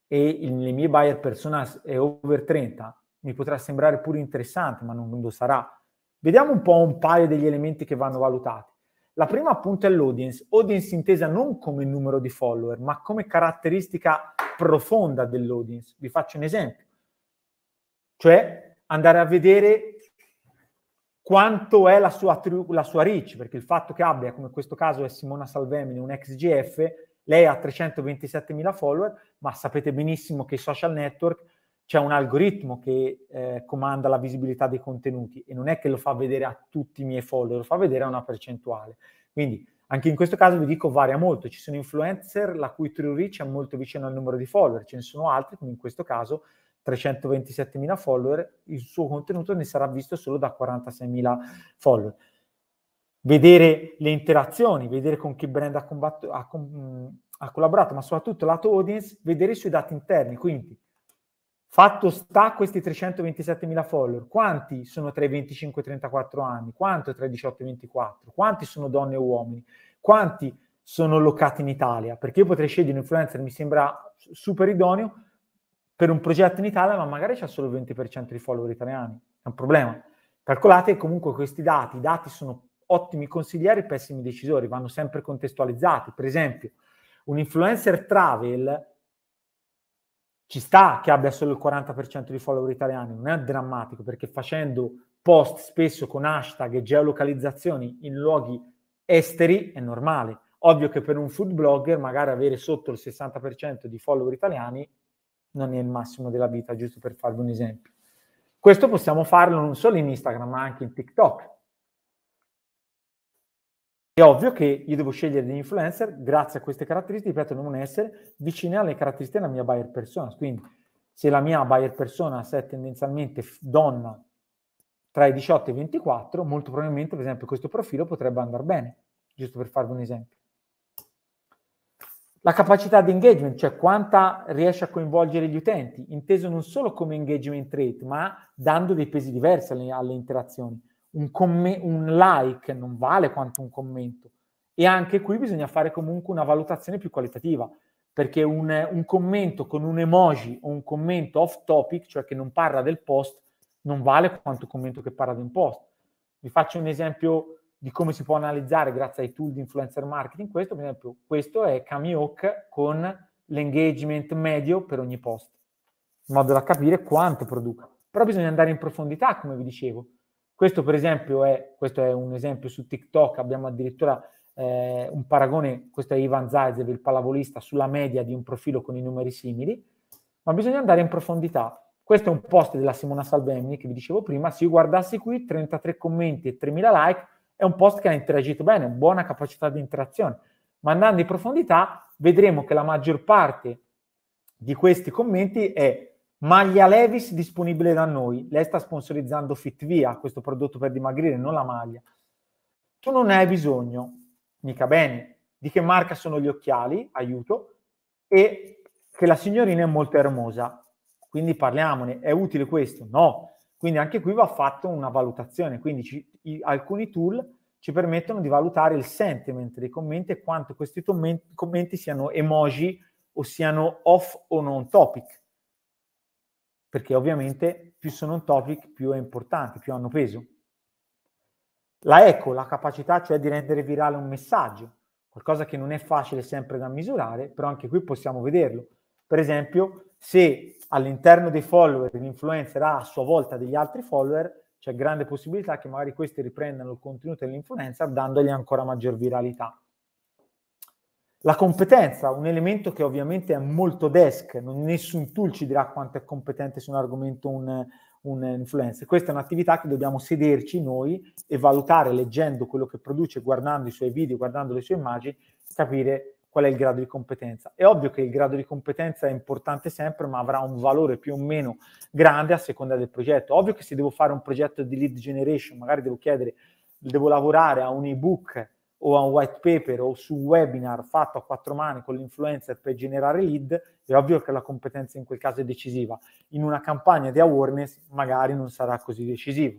[SPEAKER 2] e le mie buyer personas è over 30, mi potrà sembrare pure interessante, ma non lo sarà Vediamo un po' un paio degli elementi che vanno valutati. La prima appunto è l'audience, audience intesa non come numero di follower, ma come caratteristica profonda dell'audience. Vi faccio un esempio, cioè andare a vedere quanto è la sua, tri- la sua reach, perché il fatto che abbia, come in questo caso è Simona Salvemini, un ex GF, lei ha 327.000 follower, ma sapete benissimo che i social network c'è un algoritmo che eh, comanda la visibilità dei contenuti e non è che lo fa vedere a tutti i miei follower, lo fa vedere a una percentuale. Quindi anche in questo caso vi dico varia molto, ci sono influencer la cui true reach è molto vicino al numero di follower, ce ne sono altri, come in questo caso 327.000 follower, il suo contenuto ne sarà visto solo da 46.000 follower. Vedere le interazioni, vedere con che brand ha, combatto, ha, ha collaborato, ma soprattutto lato audience, vedere i suoi dati interni, quindi Fatto sta questi 327.000 follower, quanti sono tra i 25 e i 34 anni, Quanto tra i 18 e i 24, quanti sono donne e uomini, quanti sono locati in Italia, perché io potrei scegliere un influencer, mi sembra super idoneo, per un progetto in Italia, ma magari c'è solo il 20% di follower italiani, è un problema. Calcolate comunque questi dati, i dati sono ottimi consiglieri, pessimi decisori, vanno sempre contestualizzati. Per esempio, un influencer travel ci sta che abbia solo il 40% di follower italiani, non è drammatico perché facendo post spesso con hashtag e geolocalizzazioni in luoghi esteri è normale. Ovvio che per un food blogger magari avere sotto il 60% di follower italiani non è il massimo della vita, giusto per farvi un esempio. Questo possiamo farlo non solo in Instagram ma anche in TikTok. È ovvio che io devo scegliere degli influencer grazie a queste caratteristiche, ripeto, devono essere vicine alle caratteristiche della mia buyer persona. Quindi se la mia buyer persona è tendenzialmente donna tra i 18 e i 24, molto probabilmente, per esempio, questo profilo potrebbe andare bene, giusto per farvi un esempio. La capacità di engagement, cioè quanta riesce a coinvolgere gli utenti, inteso non solo come engagement rate, ma dando dei pesi diversi alle, alle interazioni un, comm- un like non vale quanto un commento. E anche qui bisogna fare comunque una valutazione più qualitativa, perché un, un commento con un emoji o un commento off topic, cioè che non parla del post, non vale quanto un commento che parla di un post. Vi faccio un esempio di come si può analizzare grazie ai tool di influencer marketing questo, per esempio, questo è Kamioc con l'engagement medio per ogni post, in modo da capire quanto produca. Però bisogna andare in profondità, come vi dicevo, questo per esempio è, questo è un esempio su TikTok, abbiamo addirittura eh, un paragone, questo è Ivan Zaitsev, il pallavolista, sulla media di un profilo con i numeri simili, ma bisogna andare in profondità. Questo è un post della Simona Salvemini che vi dicevo prima, se io guardassi qui 33 commenti e 3000 like, è un post che ha interagito bene, buona capacità di interazione, ma andando in profondità vedremo che la maggior parte di questi commenti è Maglia Levis disponibile da noi. Lei sta sponsorizzando FitVia, questo prodotto per dimagrire, non la maglia. Tu non ne hai bisogno, mica bene. Di che marca sono gli occhiali? Aiuto. E che la signorina è molto ermosa. Quindi parliamone. È utile questo? No. Quindi anche qui va fatta una valutazione. Quindi ci, i, alcuni tool ci permettono di valutare il sentiment dei commenti e quanto questi commenti, commenti siano emoji o siano off o non topic perché ovviamente più sono un topic più è importante, più hanno peso. La eco, la capacità cioè di rendere virale un messaggio, qualcosa che non è facile sempre da misurare, però anche qui possiamo vederlo. Per esempio, se all'interno dei follower l'influencer ha a sua volta degli altri follower, c'è grande possibilità che magari questi riprendano il contenuto dell'influencer dandogli ancora maggior viralità. La competenza, un elemento che ovviamente è molto desk, non, nessun tool ci dirà quanto è competente su un argomento un, un influencer. Questa è un'attività che dobbiamo sederci noi e valutare leggendo quello che produce, guardando i suoi video, guardando le sue immagini, capire qual è il grado di competenza. È ovvio che il grado di competenza è importante sempre, ma avrà un valore più o meno grande a seconda del progetto. Ovvio che se devo fare un progetto di lead generation, magari devo chiedere, devo lavorare a un ebook o a un white paper o su un webinar fatto a quattro mani con l'influencer per generare lead, è ovvio che la competenza in quel caso è decisiva. In una campagna di awareness magari non sarà così decisivo.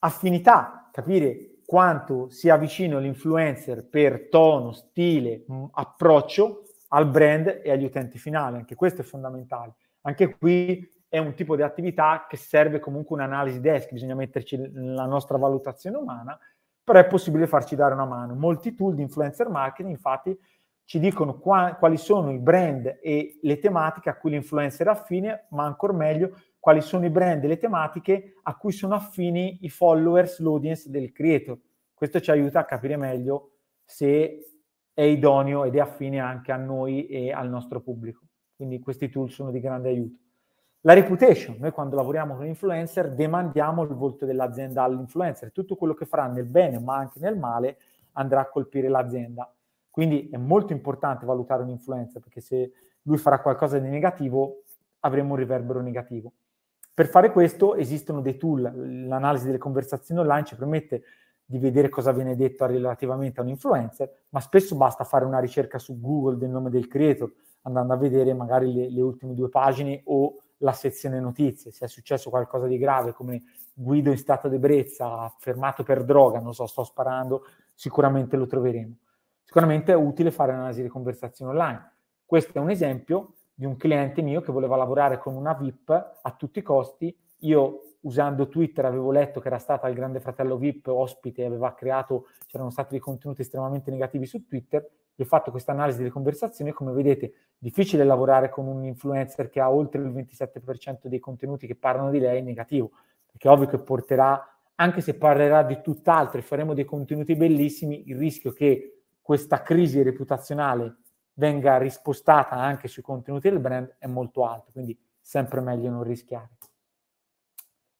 [SPEAKER 2] Affinità, capire quanto sia vicino l'influencer per tono, stile, mm, approccio al brand e agli utenti finali, anche questo è fondamentale. Anche qui è un tipo di attività che serve comunque un'analisi desk, bisogna metterci la nostra valutazione umana però è possibile farci dare una mano. Molti tool di influencer marketing infatti ci dicono qua, quali sono i brand e le tematiche a cui l'influencer è affine, ma ancora meglio quali sono i brand e le tematiche a cui sono affini i followers, l'audience del creator. Questo ci aiuta a capire meglio se è idoneo ed è affine anche a noi e al nostro pubblico. Quindi questi tool sono di grande aiuto. La reputation, noi quando lavoriamo con influencer demandiamo il volto dell'azienda all'influencer, tutto quello che farà nel bene ma anche nel male andrà a colpire l'azienda. Quindi è molto importante valutare un influencer perché se lui farà qualcosa di negativo avremo un riverbero negativo. Per fare questo esistono dei tool, l'analisi delle conversazioni online ci permette di vedere cosa viene detto relativamente a un influencer, ma spesso basta fare una ricerca su Google del nome del creator, andando a vedere magari le, le ultime due pagine o la sezione notizie, se è successo qualcosa di grave come Guido in stato di ebbrezza, fermato per droga, non so, sto sparando, sicuramente lo troveremo. Sicuramente è utile fare analisi di conversazione online. Questo è un esempio di un cliente mio che voleva lavorare con una VIP a tutti i costi. Io usando Twitter avevo letto che era stata il grande fratello VIP ospite, aveva creato, c'erano stati dei contenuti estremamente negativi su Twitter, vi ho fatto questa analisi delle conversazioni, come vedete, è difficile lavorare con un influencer che ha oltre il 27% dei contenuti che parlano di lei negativo, perché è ovvio che porterà, anche se parlerà di tutt'altro e faremo dei contenuti bellissimi, il rischio che questa crisi reputazionale venga rispostata anche sui contenuti del brand è molto alto, quindi sempre meglio non rischiare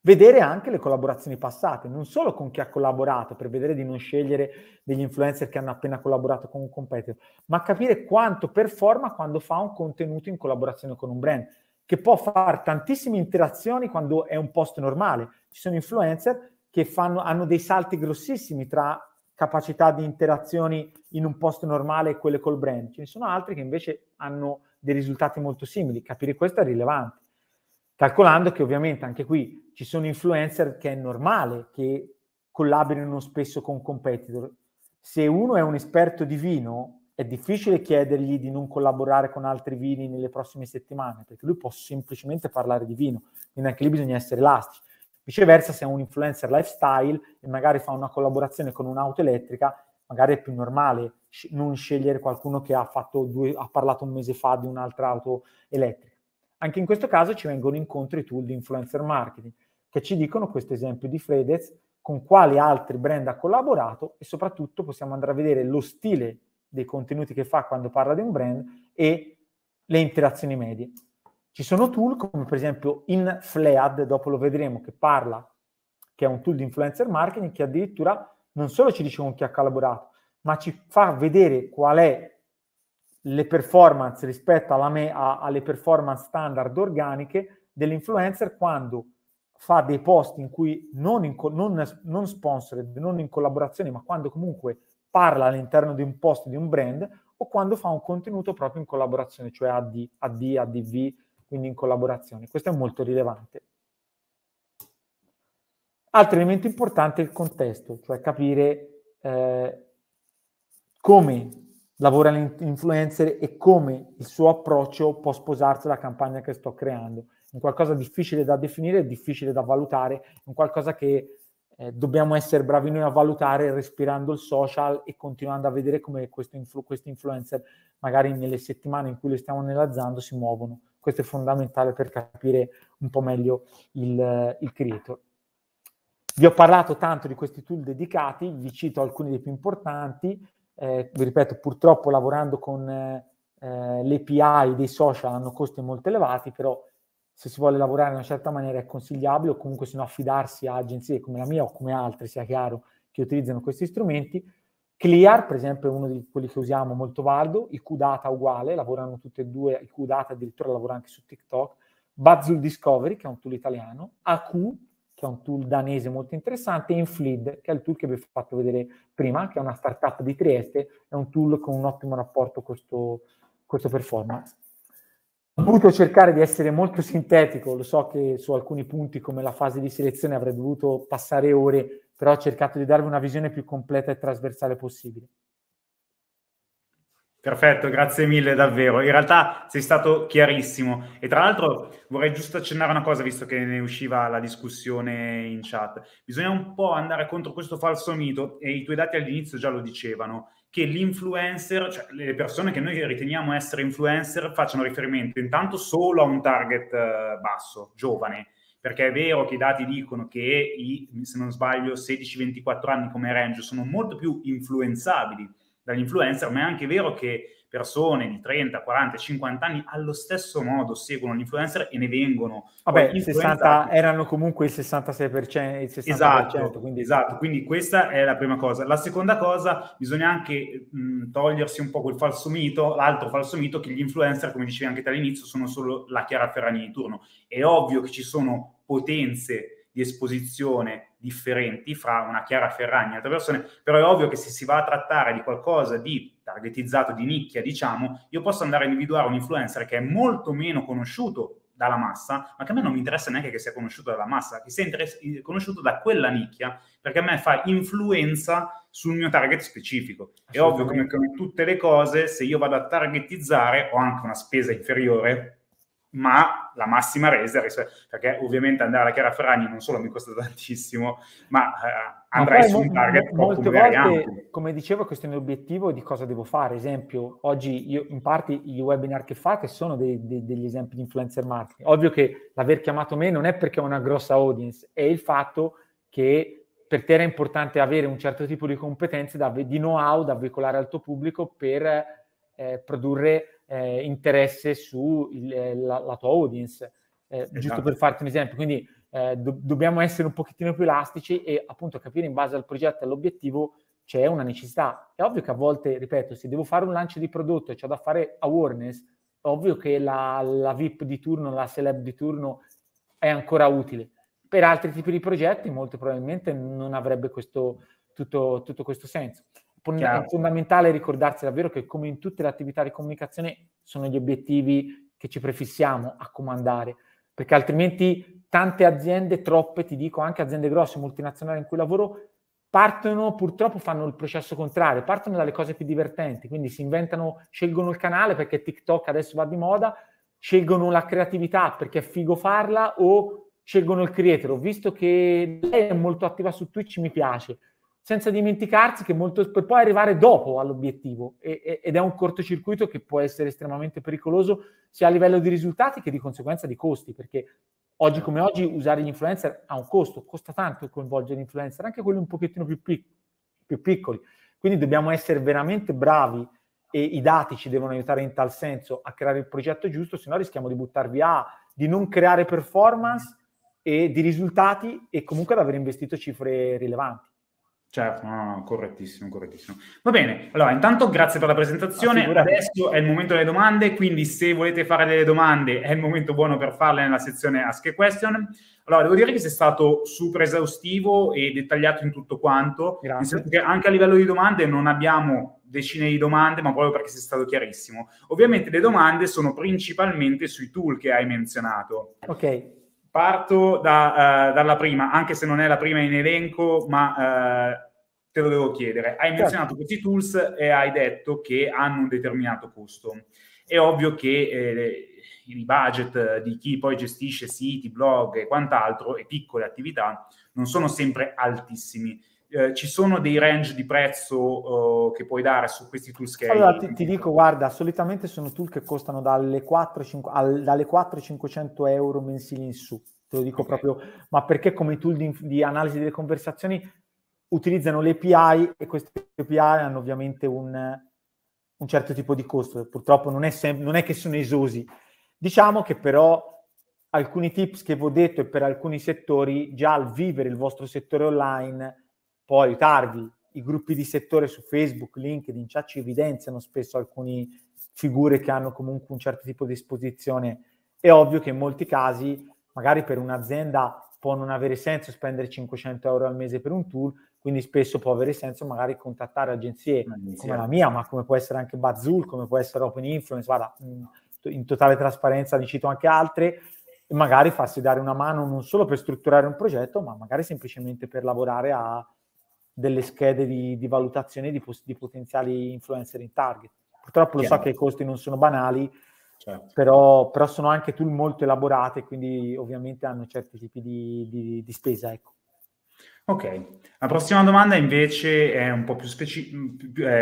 [SPEAKER 2] vedere anche le collaborazioni passate, non solo con chi ha collaborato, per vedere di non scegliere degli influencer che hanno appena collaborato con un competitor, ma capire quanto performa quando fa un contenuto in collaborazione con un brand, che può fare tantissime interazioni quando è un post normale. Ci sono influencer che fanno, hanno dei salti grossissimi tra capacità di interazioni in un post normale e quelle col brand. Ce ne sono altri che invece hanno dei risultati molto simili. Capire questo è rilevante. Calcolando che ovviamente anche qui ci sono influencer che è normale che collaborino spesso con competitor. Se uno è un esperto di vino, è difficile chiedergli di non collaborare con altri vini nelle prossime settimane, perché lui può semplicemente parlare di vino, quindi anche lì bisogna essere elastici. Viceversa, se è un influencer lifestyle e magari fa una collaborazione con un'auto elettrica, magari è più normale non scegliere qualcuno che ha, due, ha parlato un mese fa di un'altra auto elettrica. Anche in questo caso ci vengono incontro i tool di influencer marketing che ci dicono questo esempio di Fredez, con quali altri brand ha collaborato e soprattutto possiamo andare a vedere lo stile dei contenuti che fa quando parla di un brand e le interazioni medie. Ci sono tool come per esempio Inflead, dopo lo vedremo, che parla, che è un tool di influencer marketing che addirittura non solo ci dice con chi ha collaborato, ma ci fa vedere qual è le performance rispetto me- a- alle performance standard organiche dell'influencer quando fa dei post in cui non, in non, non sponsored, non in collaborazione, ma quando comunque parla all'interno di un post di un brand o quando fa un contenuto proprio in collaborazione, cioè AD, AD, ADV, quindi in collaborazione. Questo è molto rilevante. Altro elemento importante è il contesto, cioè capire eh, come lavora l'influencer e come il suo approccio può sposarsi alla campagna che sto creando. È qualcosa difficile da definire, difficile da valutare, è qualcosa che eh, dobbiamo essere bravi noi a valutare respirando il social e continuando a vedere come questi influ- influencer magari nelle settimane in cui le stiamo analizzando si muovono. Questo è fondamentale per capire un po' meglio il, il creator. Vi ho parlato tanto di questi tool dedicati, vi cito alcuni dei più importanti, eh, vi ripeto, purtroppo lavorando con eh, eh le API dei social hanno costi molto elevati, però se si vuole lavorare in una certa maniera è consigliabile o comunque se no affidarsi a agenzie come la mia o come altre, sia chiaro, che utilizzano questi strumenti. Clear, per esempio, è uno di quelli che usiamo molto valido, IQData uguale, lavorano tutte e due, IQData addirittura lavora anche su TikTok, Buzzle Discovery, che è un tool italiano, AQ, che è un tool danese molto interessante, e Inflid, che è il tool che vi ho fatto vedere prima, che è una startup di Trieste, è un tool con un ottimo rapporto costo-performance. Ho voluto cercare di essere molto sintetico, lo so che su alcuni punti come la fase di selezione avrei dovuto passare ore, però ho cercato di darvi una visione più completa e trasversale possibile.
[SPEAKER 1] Perfetto, grazie mille davvero. In realtà sei stato chiarissimo e tra l'altro vorrei giusto accennare una cosa visto che ne usciva la discussione in chat. Bisogna un po' andare contro questo falso mito e i tuoi dati all'inizio già lo dicevano che l'influencer, cioè le persone che noi riteniamo essere influencer facciano riferimento intanto solo a un target eh, basso, giovane, perché è vero che i dati dicono che i, se non sbaglio, 16-24 anni come range sono molto più influenzabili dagli influencer, ma è anche vero che persone di 30, 40, 50 anni allo stesso modo seguono l'influencer e ne vengono. Vabbè, 60,
[SPEAKER 2] erano comunque il 66%, il 60%. Esatto, quindi... esatto, quindi questa è la prima cosa. La seconda cosa,
[SPEAKER 1] bisogna anche mh, mm, togliersi un po' quel falso mito, l'altro falso mito che gli influencer, come dicevi anche dall'inizio, sono solo la Chiara Ferragni di turno. È ovvio che ci sono potenze di esposizione differenti fra una Chiara Ferragni e altre persone, però è ovvio che se si va a trattare di qualcosa di targetizzato, di nicchia, diciamo, io posso andare a individuare un influencer che è molto meno conosciuto dalla massa, ma che a me non mi interessa neanche che sia conosciuto dalla massa, che sia eh, conosciuto da quella nicchia, perché a me fa influenza sul mio target specifico. È ovvio come, come tutte le cose, se io vado a targetizzare, ho anche una spesa inferiore, ma la massima resa, perché ovviamente andare alla Chiara Ferragni non solo mi costa tantissimo, ma eh, andrei ma su un target mo, molte volte, ampio.
[SPEAKER 2] come dicevo, questo è il mio obiettivo di cosa devo fare. Ad esempio, oggi io, in parte i webinar che fate sono dei, dei, degli esempi di influencer marketing. Ovvio che l'aver chiamato me non è perché ho una grossa audience, è il fatto che per te era importante avere un certo tipo di competenze, da, di know-how da veicolare al tuo pubblico per eh, produrre eh, interesse sulla eh, tua audience, eh, esatto. giusto per farti un esempio. Quindi eh, do- dobbiamo essere un pochettino più elastici e appunto capire in base al progetto e all'obiettivo c'è una necessità. È ovvio che a volte, ripeto, se devo fare un lancio di prodotto e cioè da fare awareness, è ovvio che la, la VIP di turno, la celeb di turno è ancora utile. Per altri tipi di progetti molto probabilmente non avrebbe questo, tutto, tutto questo senso. Chiaro. È fondamentale ricordarsi davvero che come in tutte le attività di comunicazione sono gli obiettivi che ci prefissiamo a comandare, perché altrimenti tante aziende, troppe, ti dico, anche aziende grosse, multinazionali in cui lavoro, partono, purtroppo fanno il processo contrario, partono dalle cose più divertenti, quindi si inventano, scelgono il canale perché TikTok adesso va di moda, scelgono la creatività perché è figo farla o scelgono il creator. Ho visto che lei è molto attiva su Twitch, mi piace senza dimenticarsi che molto, per poi arrivare dopo all'obiettivo e, e, ed è un cortocircuito che può essere estremamente pericoloso sia a livello di risultati che di conseguenza di costi, perché oggi come oggi usare gli influencer ha un costo, costa tanto coinvolgere gli influencer, anche quelli un pochettino più, pic- più piccoli. Quindi dobbiamo essere veramente bravi e i dati ci devono aiutare in tal senso a creare il progetto giusto, se no rischiamo di buttar via, di non creare performance e di risultati e comunque ad aver investito cifre rilevanti. Certo, no, no, correttissimo, correttissimo.
[SPEAKER 1] Va bene, allora intanto grazie per la presentazione. Ah, Adesso è il momento delle domande, quindi se volete fare delle domande è il momento buono per farle nella sezione Ask a Question. Allora, devo dire che sei stato super esaustivo e dettagliato in tutto quanto, grazie. anche a livello di domande non abbiamo decine di domande, ma proprio perché sei stato chiarissimo. Ovviamente le domande sono principalmente sui tool che hai menzionato. Ok. Parto da, uh, dalla prima, anche se non è la prima in elenco, ma uh, te lo devo chiedere. Hai certo. menzionato certo. questi tools e hai detto che hanno un determinato costo. È ovvio che eh, i budget di chi poi gestisce siti, blog e quant'altro e piccole attività non sono sempre altissimi. Eh, ci sono dei range di prezzo eh, che puoi dare su questi tools che allora, hai... ti, ti,
[SPEAKER 2] dico, guarda, solitamente sono tool che costano dalle 4-500 euro mensili in su. Te lo dico okay. proprio, ma perché come tool di, di analisi delle conversazioni utilizzano le API e queste API hanno ovviamente un, un certo tipo di costo, purtroppo non è, sem- non è che sono esosi. Diciamo che però alcuni tips che vi ho detto e per alcuni settori, già al vivere il vostro settore online può aiutarvi. I gruppi di settore su Facebook, LinkedIn, chat ci evidenziano spesso alcune figure che hanno comunque un certo tipo di esposizione. È ovvio che in molti casi, magari per un'azienda può non avere senso spendere 500 euro al mese per un tool, quindi spesso può avere senso magari contattare agenzie Inizia. come la mia, ma come può essere anche Bazzul, come può essere Open Influence, vada, mm, in totale trasparenza ne cito anche altre, e magari farsi dare una mano non solo per strutturare un progetto, ma magari semplicemente per lavorare a delle schede di, di valutazione di, di, potenziali influencer in target. Purtroppo Chiaro. lo so che i costi non sono banali, certo. però, però, sono anche tool molto elaborate, quindi ovviamente hanno certi tipi di, di spesa, ecco. Ok, la prossima domanda
[SPEAKER 1] invece è un po' più specifica,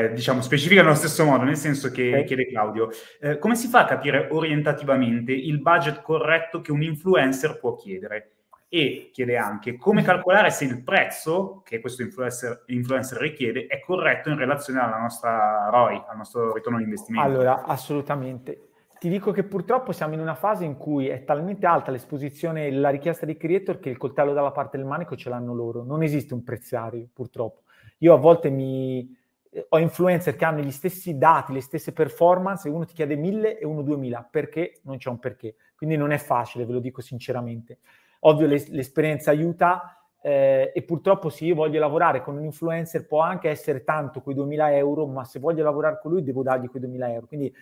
[SPEAKER 1] eh, diciamo specifica nello stesso modo, nel senso che okay. chiede Claudio, eh, come si fa a capire orientativamente il budget corretto che un influencer può chiedere? E chiede anche come mm-hmm. calcolare se il prezzo che questo influencer, influencer richiede è corretto in relazione alla nostra ROI, al nostro ritorno di investimento. Allora,
[SPEAKER 2] assolutamente. Ti dico che purtroppo siamo in una fase in cui è talmente alta l'esposizione e la richiesta dei creator che il coltello dalla parte del manico ce l'hanno loro. Non esiste un preziario, purtroppo. Io a volte mi... Eh, ho influencer che hanno gli stessi dati, le stesse performance e uno ti chiede 1000 e uno 2000. Perché? Non c'è un perché. Quindi non è facile, ve lo dico sinceramente. Ovvio l'es- l'esperienza aiuta, eh, e purtroppo se io voglio lavorare con un influencer può anche essere tanto quei 2000 euro, ma se voglio lavorare con lui devo dargli quei 2000 euro. Quindi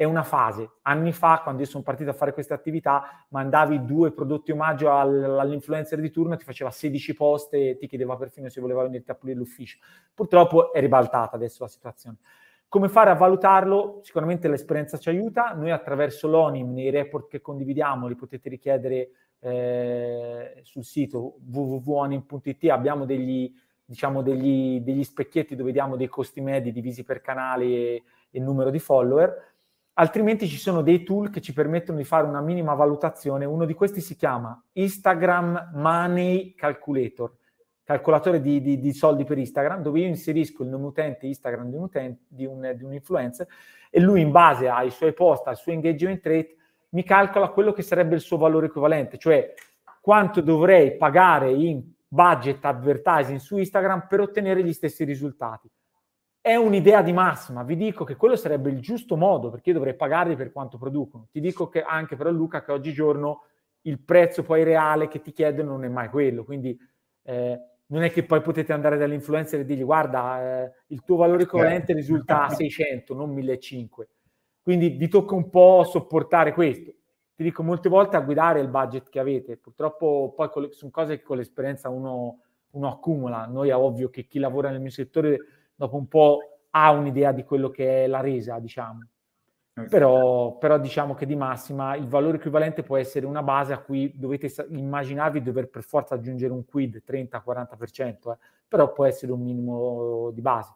[SPEAKER 2] è una fase. Anni fa, quando io sono partito a fare queste attività, mandavi due prodotti omaggio all'influencer di turno, ti faceva 16 poste e ti chiedeva perfino se voleva venirti a pulire l'ufficio. Purtroppo è ribaltata adesso la situazione. Come fare a valutarlo? Sicuramente l'esperienza ci aiuta. Noi attraverso l'ONIM, nei report che condividiamo, li potete richiedere eh, sul sito www.onim.it abbiamo degli, diciamo degli, degli, specchietti dove diamo dei costi medi divisi per canale e, e numero di follower altrimenti ci sono dei tool che ci permettono di fare una minima valutazione. Uno di questi si chiama Instagram Money Calculator, calcolatore di, di, di soldi per Instagram, dove io inserisco il nome utente Instagram di un, utente, di, un, di un influencer e lui in base ai suoi post, al suo engagement rate, mi calcola quello che sarebbe il suo valore equivalente, cioè quanto dovrei pagare in budget advertising su Instagram per ottenere gli stessi risultati. È un'idea di massima, vi dico che quello sarebbe il giusto modo perché io dovrei pagarli per quanto producono. Ti dico che anche però Luca che oggigiorno il prezzo poi reale che ti chiedono non è mai quello, quindi eh, non è che poi potete andare dall'influencer e dirgli guarda eh, il tuo valore certo. corrente risulta a 600, non 1500. Quindi vi tocca un po' sopportare questo. Ti dico molte volte a guidare il budget che avete, purtroppo poi le, sono cose che con l'esperienza uno, uno accumula. Noi è ovvio che chi lavora nel mio settore dopo un po' ha un'idea di quello che è la resa, diciamo. Eh però, però, diciamo che di massima il valore equivalente può essere una base a cui dovete immaginarvi di dover per forza aggiungere un quid 30-40%, eh, però può essere un minimo di base.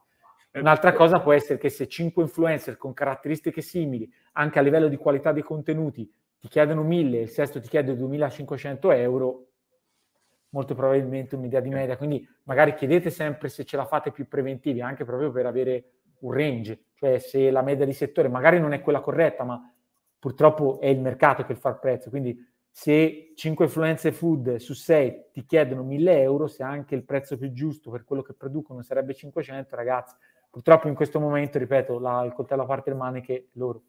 [SPEAKER 2] Eh, Un'altra eh. cosa può essere che se 5 influencer con caratteristiche simili, anche a livello di qualità dei contenuti, ti chiedono 1000 e il sesto ti chiede 2500 euro, molto probabilmente un'idea di media, quindi magari chiedete sempre se ce la fate più preventivi, anche proprio per avere un range, cioè se la media di settore magari non è quella corretta, ma purtroppo è il mercato che fa il prezzo, quindi se 5 influenze food su 6 ti chiedono 1000 euro, se anche il prezzo più giusto per quello che producono sarebbe 500, ragazzi, purtroppo in questo momento, ripeto, la, il coltello a parte le maniche loro.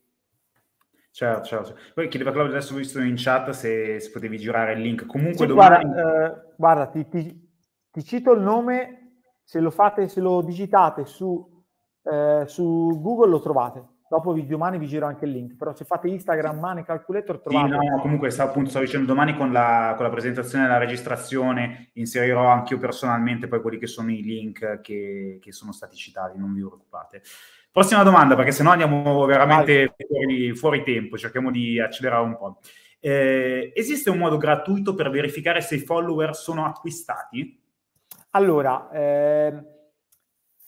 [SPEAKER 1] Certo, certo. Poi chiedeva Claudio, adesso ho visto in chat se, se potevi girare il link. Comunque sì, domani...
[SPEAKER 2] Guarda, eh, guarda ti, ti, ti, cito il nome, se lo fate, se lo digitate su, eh, su Google lo trovate. Dopo vi, domani vi giro anche il link, però se fate Instagram, Mane Calculator trovate. Sì, no,
[SPEAKER 1] comunque sta, appunto, stavo dicendo domani con la, con la presentazione e la registrazione inserirò anche io personalmente poi quelli che sono i link che, che sono stati citati, non vi preoccupate. Prossima domanda, perché sennò andiamo veramente fuori, fuori, tempo, cerchiamo di accelerare un po'. Eh, esiste un modo gratuito per verificare se i follower sono acquistati?
[SPEAKER 2] Allora, eh,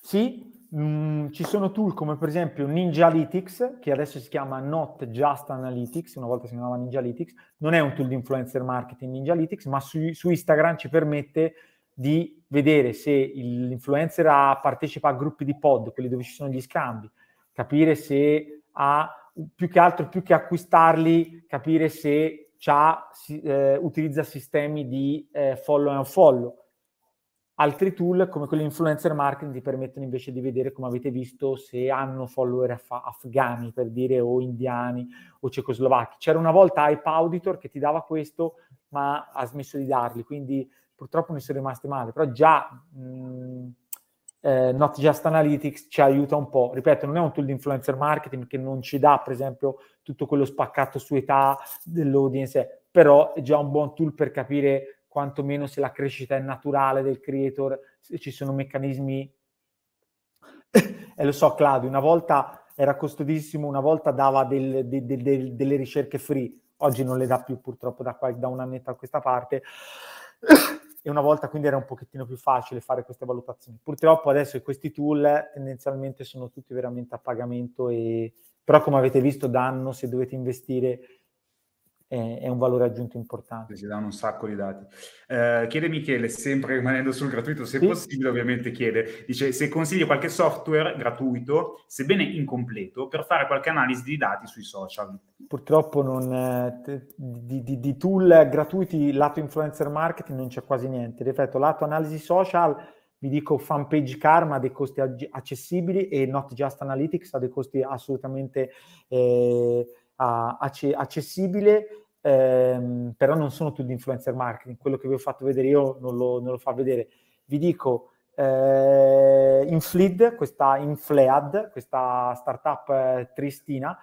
[SPEAKER 2] sì, Mm, ci sono tool come per esempio Ninjalytics, che adesso si chiama Not Just Analytics, una volta si chiamava Ninjalytics, non è un tool di influencer marketing Ninjalytics, ma su, su Instagram ci permette di vedere se l'influencer partecipa a gruppi di pod, quelli dove ci sono gli scambi, capire se ha, più che altro, più che acquistarli, capire se si, eh, utilizza sistemi di eh, follow and follow. Altri tool come quelli influencer marketing ti permettono invece di vedere, come avete visto, se hanno follower af- afghani, per dire, o indiani, o cecoslovacchi. C'era una volta Hype Auditor che ti dava questo, ma ha smesso di darli, quindi purtroppo ne sono rimaste male, però già mh, mm, eh, Not Just Analytics ci aiuta un po'. Ripeto, non è un tool di influencer marketing che non ci dà, per esempio, tutto quello spaccato su età dell'audience, però è già un buon tool per capire quantomeno se la crescita è naturale del creator, se ci sono meccanismi... e lo so, Claudio, una volta era costosissimo, una volta dava del, de, de, de, delle ricerche free, oggi non le dà più purtroppo da, da un annetto a questa parte e una volta quindi era un pochettino più facile fare queste valutazioni. Purtroppo adesso questi tool tendenzialmente sono tutti veramente a pagamento, e, però come avete visto danno se dovete investire è, un valore aggiunto importante. Si danno un sacco di dati. Eh, chiede Michele,
[SPEAKER 1] sempre rimanendo sul gratuito, se sì. possibile ovviamente chiede, dice se consigli qualche software gratuito, sebbene incompleto, per fare qualche analisi di dati sui social.
[SPEAKER 2] Purtroppo non, eh, di, di, di tool gratuiti lato influencer marketing non c'è quasi niente. Ripeto, lato analisi social vi dico fanpage Karma ha dei costi accessibili e Not Just Analytics ha dei costi assolutamente eh, a, accessibile, ehm, però non sono tutti influencer marketing, quello che vi ho fatto vedere io non lo, non lo fa vedere. Vi dico, eh, Inflid, questa Inflead, questa startup eh, tristina,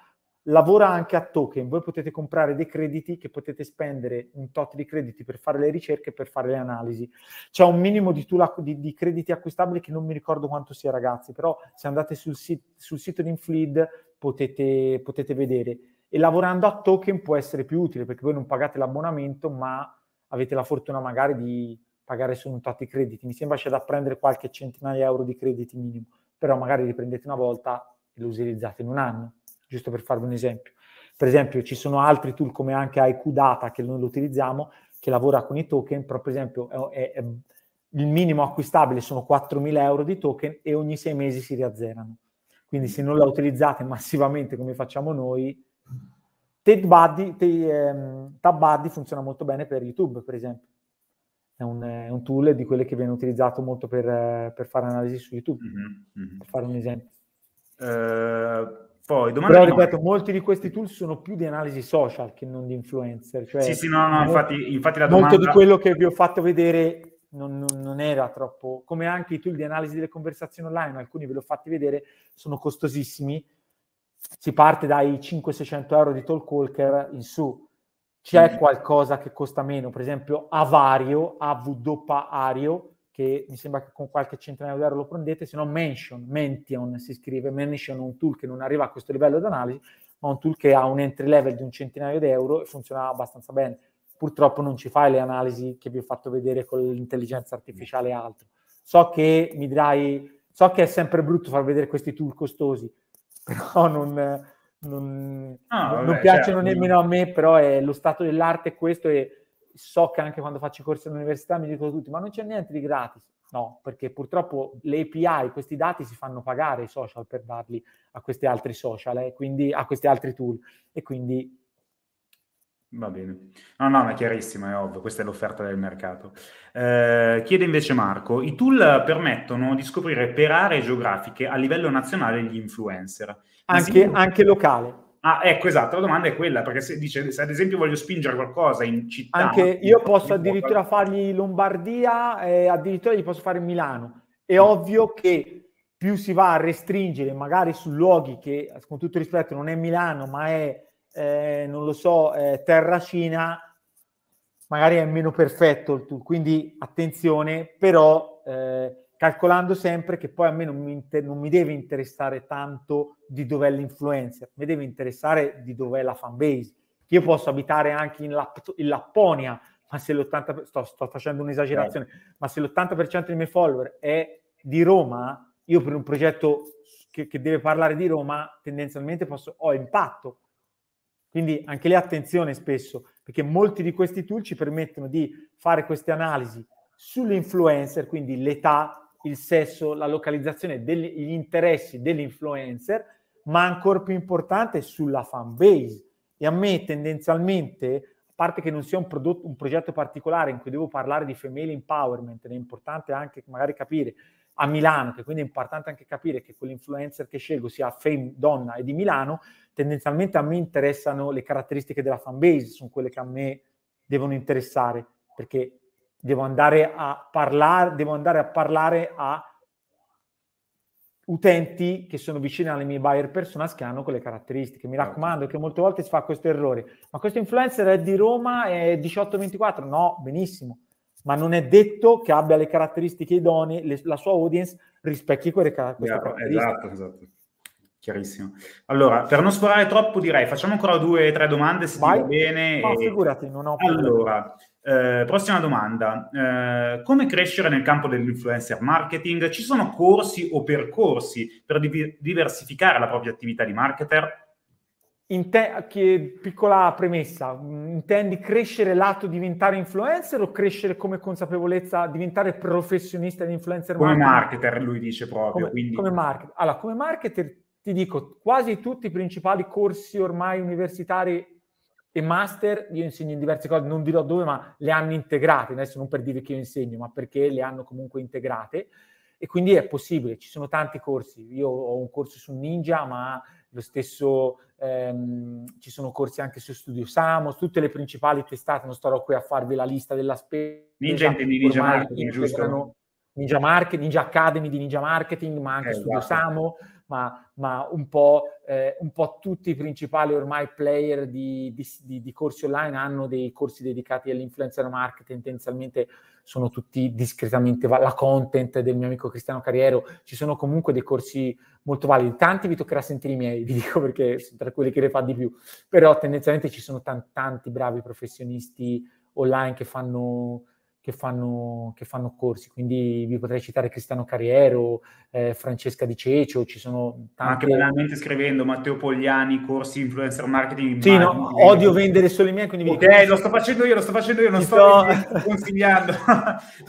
[SPEAKER 2] lavora anche a token. Voi potete comprare dei crediti che potete spendere un tot di crediti per fare le ricerche, per fare le analisi. C'è un minimo di, tool, di, di crediti acquistabili che non mi ricordo quanto sia, ragazzi, però se andate sul, sit, sul sito di Inflid potete, potete vedere e lavorando a token può essere più utile perché voi non pagate l'abbonamento ma avete la fortuna magari di pagare solo un tot di crediti. Mi sembra c'è da prendere qualche centinaia di euro di crediti minimo, però magari li prendete una volta e lo utilizzate in un anno, giusto per farvi un esempio. Per esempio ci sono altri tool come anche IQ Data che noi lo utilizziamo, che lavora con i token, però per esempio è, è, il minimo acquistabile sono 4.000 euro di token e ogni sei mesi si riazzerano. Quindi se non la utilizzate massivamente come facciamo noi, Ted Tab ehm, Buddy funziona molto bene per YouTube, per esempio. È un, è un, tool di quelle che viene utilizzato molto per, per fare analisi su YouTube, mm-hmm. per fare un esempio. Uh, poi, domanda Però ripeto, noi. molti di questi tool sono più di analisi social che non di influencer. Cioè, sì, sì, no, no, infatti, infatti la domanda... Molto di quello che vi ho fatto vedere non, non, non, era troppo... Come anche i tool di analisi delle conversazioni online, alcuni ve li ho fatti vedere, sono costosissimi si parte dai 500-600 euro di Talk Walker in su. C'è qualcosa che costa meno, per esempio Avario, AWARIO, che mi sembra che con qualche centinaio di euro lo prendete, se no Mention, Mention si scrive, Mention è un tool che non arriva a questo livello di analisi, ma un tool che ha un entry level di un centinaio di euro e funziona abbastanza bene. Purtroppo non ci fai le analisi che vi ho fatto vedere con l'intelligenza artificiale e altro. So che mi dai, so che è sempre brutto far vedere questi tool costosi, però non, non, ah, non piacciono certo. nemmeno a me, però è lo stato dell'arte è questo e so che anche quando faccio i corsi all'università mi dicono tutti ma non c'è niente di gratis. No, perché purtroppo le API, questi dati si fanno pagare i social per darli a questi altri social, eh, quindi a questi altri tool e quindi
[SPEAKER 1] Va bene. No, no, ma è chiarissimo, è ovvio, questa è l'offerta del mercato. Eh, chiede invece Marco, i tool permettono di scoprire per aree geografiche a livello nazionale gli influencer. Anche, esempio... anche locale. Ah, ecco, esatto, la domanda è quella, perché se, dice, se ad esempio voglio spingere qualcosa in città... Anche io
[SPEAKER 2] posso addirittura può... fargli Lombardia, eh, addirittura gli posso fare Milano. È mm. ovvio che più si va a restringere magari su luoghi che, con tutto rispetto, non è Milano, ma è eh, non lo so, eh, Terracina, magari è meno perfetto il tool, quindi attenzione, però eh, calcolando sempre che poi a me non mi, inter- non mi deve interessare tanto di dov'è l'influencer, mi deve interessare di dov'è la fanbase. Io posso abitare anche in, Lap- in Lapponia, ma se l'80%, sto, sto facendo un'esagerazione, eh. ma se l'80% dei miei follower è di Roma, io per un progetto che, che deve parlare di Roma tendenzialmente posso, ho impatto, quindi anche lì attenzione spesso, perché molti di questi tool ci permettono di fare queste analisi sull'influencer, quindi l'età, il sesso, la localizzazione degli interessi dell'influencer, ma ancora più importante sulla fan base. E a me tendenzialmente, a parte che non sia un, prodotto, un progetto particolare in cui devo parlare di female empowerment, è importante anche magari capire a Milano, che quindi è importante anche capire che quell'influencer che scelgo sia fame donna e di Milano, tendenzialmente a me interessano le caratteristiche della fanbase, sono quelle che a me devono interessare, perché devo andare a parlare, devo andare a, parlare a utenti che sono vicini alle mie buyer personas che hanno quelle caratteristiche. Mi certo. raccomando che molte volte si fa questo errore. Ma questo influencer è di Roma, è 1824? No, benissimo ma non è detto che abbia le caratteristiche idonee, le, la sua audience rispecchi quelle car- yeah, caratteristiche. Esatto,
[SPEAKER 1] esatto. Chiarissimo. Allora, per non sforare troppo, direi facciamo ancora due o tre domande se Vai. ti va bene. Ma e... figurati, non ho problemi. Allora, eh, prossima domanda. Eh, come crescere nel campo dell'influencer marketing? Ci sono corsi o percorsi per div- diversificare la propria attività di marketer?
[SPEAKER 2] Te- piccola premessa, mm, intendi crescere lato diventare influencer o crescere come consapevolezza, diventare professionista di influencer? Come marketer,
[SPEAKER 1] marketer lui dice proprio. Come, come,
[SPEAKER 2] marketer. Allora, come marketer ti dico, quasi tutti i principali corsi ormai universitari e master, io insegno in diverse cose, non dirò dove, ma le hanno integrate, adesso non per dire che io insegno, ma perché le hanno comunque integrate e quindi è possibile, ci sono tanti corsi, io ho un corso su Ninja, ma lo stesso, ehm, ci sono corsi anche su Studio Samos, tutte le principali testate, non starò qui a farvi la lista della spesa. Ninja esatto, Ninja Marketing, giusto? Ninja Marketing, Ninja Academy di Ninja Marketing, ma anche eh, Studio esatto. Samo, ma, ma un, po', eh, un, po', tutti i principali ormai player di, di, di, di corsi online hanno dei corsi dedicati all'influencer marketing, tendenzialmente sono tutti discretamente, la content del mio amico Cristiano Carriero, ci sono comunque dei corsi molto validi, tanti vi toccherà sentire i miei, vi dico perché sono tra quelli che ne fa di più, però tendenzialmente ci sono tanti, tanti bravi professionisti online che fanno che fanno, che fanno, corsi, quindi vi potrei citare Cristiano Carriero, eh, Francesca Di Cecio, ci sono tanti... Anche veramente
[SPEAKER 1] scrivendo Matteo Pogliani, corsi influencer marketing... Sì, no, odio vendere
[SPEAKER 2] solo i miei, quindi... Ok, lo sto facendo io, lo sto facendo io, non sto, sto... consigliando.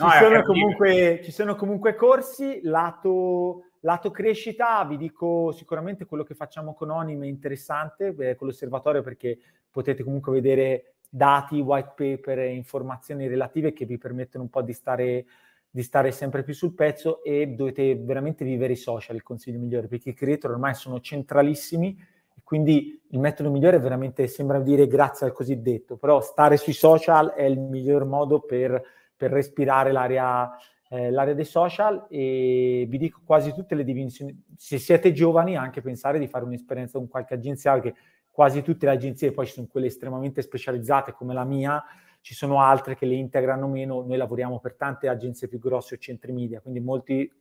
[SPEAKER 2] no, ci, sono comunque, ci, sono comunque, corsi, lato, lato... crescita, vi dico sicuramente quello che facciamo con Onim è interessante, eh, con l'osservatorio perché potete comunque vedere dati, white paper e informazioni relative che vi permettono un po' di stare, di stare sempre più sul pezzo e dovete veramente vivere i social, il consiglio migliore, perché i creator ormai sono centralissimi quindi il metodo migliore è veramente, sembra dire grazie al cosiddetto, però stare sui social è il miglior modo per, per respirare l'area, eh, l'area, dei social e vi dico quasi tutte le dimensioni, se siete giovani anche pensare di fare un'esperienza con qualche agenzia, perché quasi tutte le agenzie, poi ci sono quelle estremamente specializzate come la mia, ci sono altre che le integrano meno, noi lavoriamo per tante agenzie più grosse o centri media, quindi molti,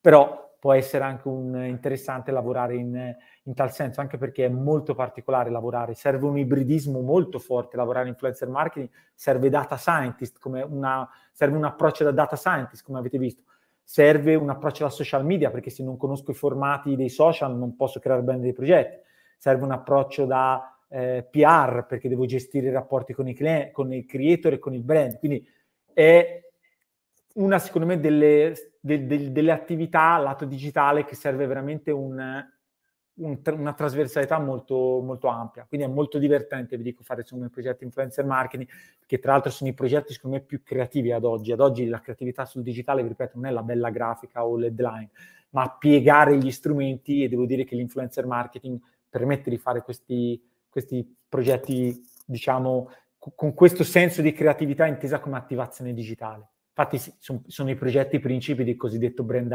[SPEAKER 2] però può essere anche un, interessante lavorare in, in, tal senso, anche perché è molto particolare lavorare, serve un ibridismo molto forte, lavorare in influencer marketing, serve data scientist, una, serve un approccio da data scientist, come avete visto, serve un approccio da social media, perché se non conosco i formati dei social non posso creare bene dei progetti serve un approccio da eh, PR perché devo gestire i rapporti con i, client, con il creator e con il brand. Quindi è una, secondo me, delle, de, de, delle attività lato digitale che serve veramente un, un, una trasversalità molto, molto ampia. Quindi è molto divertente, vi dico, fare insomma, i progetti influencer marketing, che tra l'altro sono i progetti, secondo me, più creativi ad oggi. Ad oggi la creatività sul digitale, vi ripeto, non è la bella grafica o l'headline, ma piegare gli strumenti e devo dire che l'influencer marketing permette di fare questi, questi progetti, diciamo, con questo senso di creatività intesa come attivazione digitale. Infatti sono, sono i progetti principi del cosiddetto brand,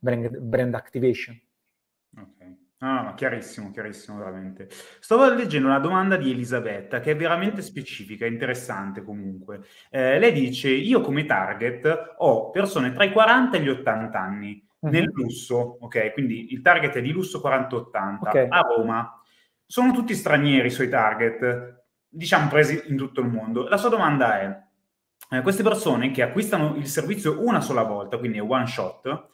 [SPEAKER 2] brand, brand activation.
[SPEAKER 1] Ok. Ah, chiarissimo, chiarissimo, veramente. Stavo leggendo una domanda di Elisabetta che è veramente specifica, interessante comunque. Eh, lei dice, io come target ho persone tra i 40 e gli 80 anni nel mhm. lusso, ok? Quindi il target è di lusso 40-80 okay. a Roma. Sono tutti stranieri i suoi target, diciamo presi in tutto il mondo. La sua domanda è: eh, queste persone che acquistano il servizio una sola volta, quindi è one shot,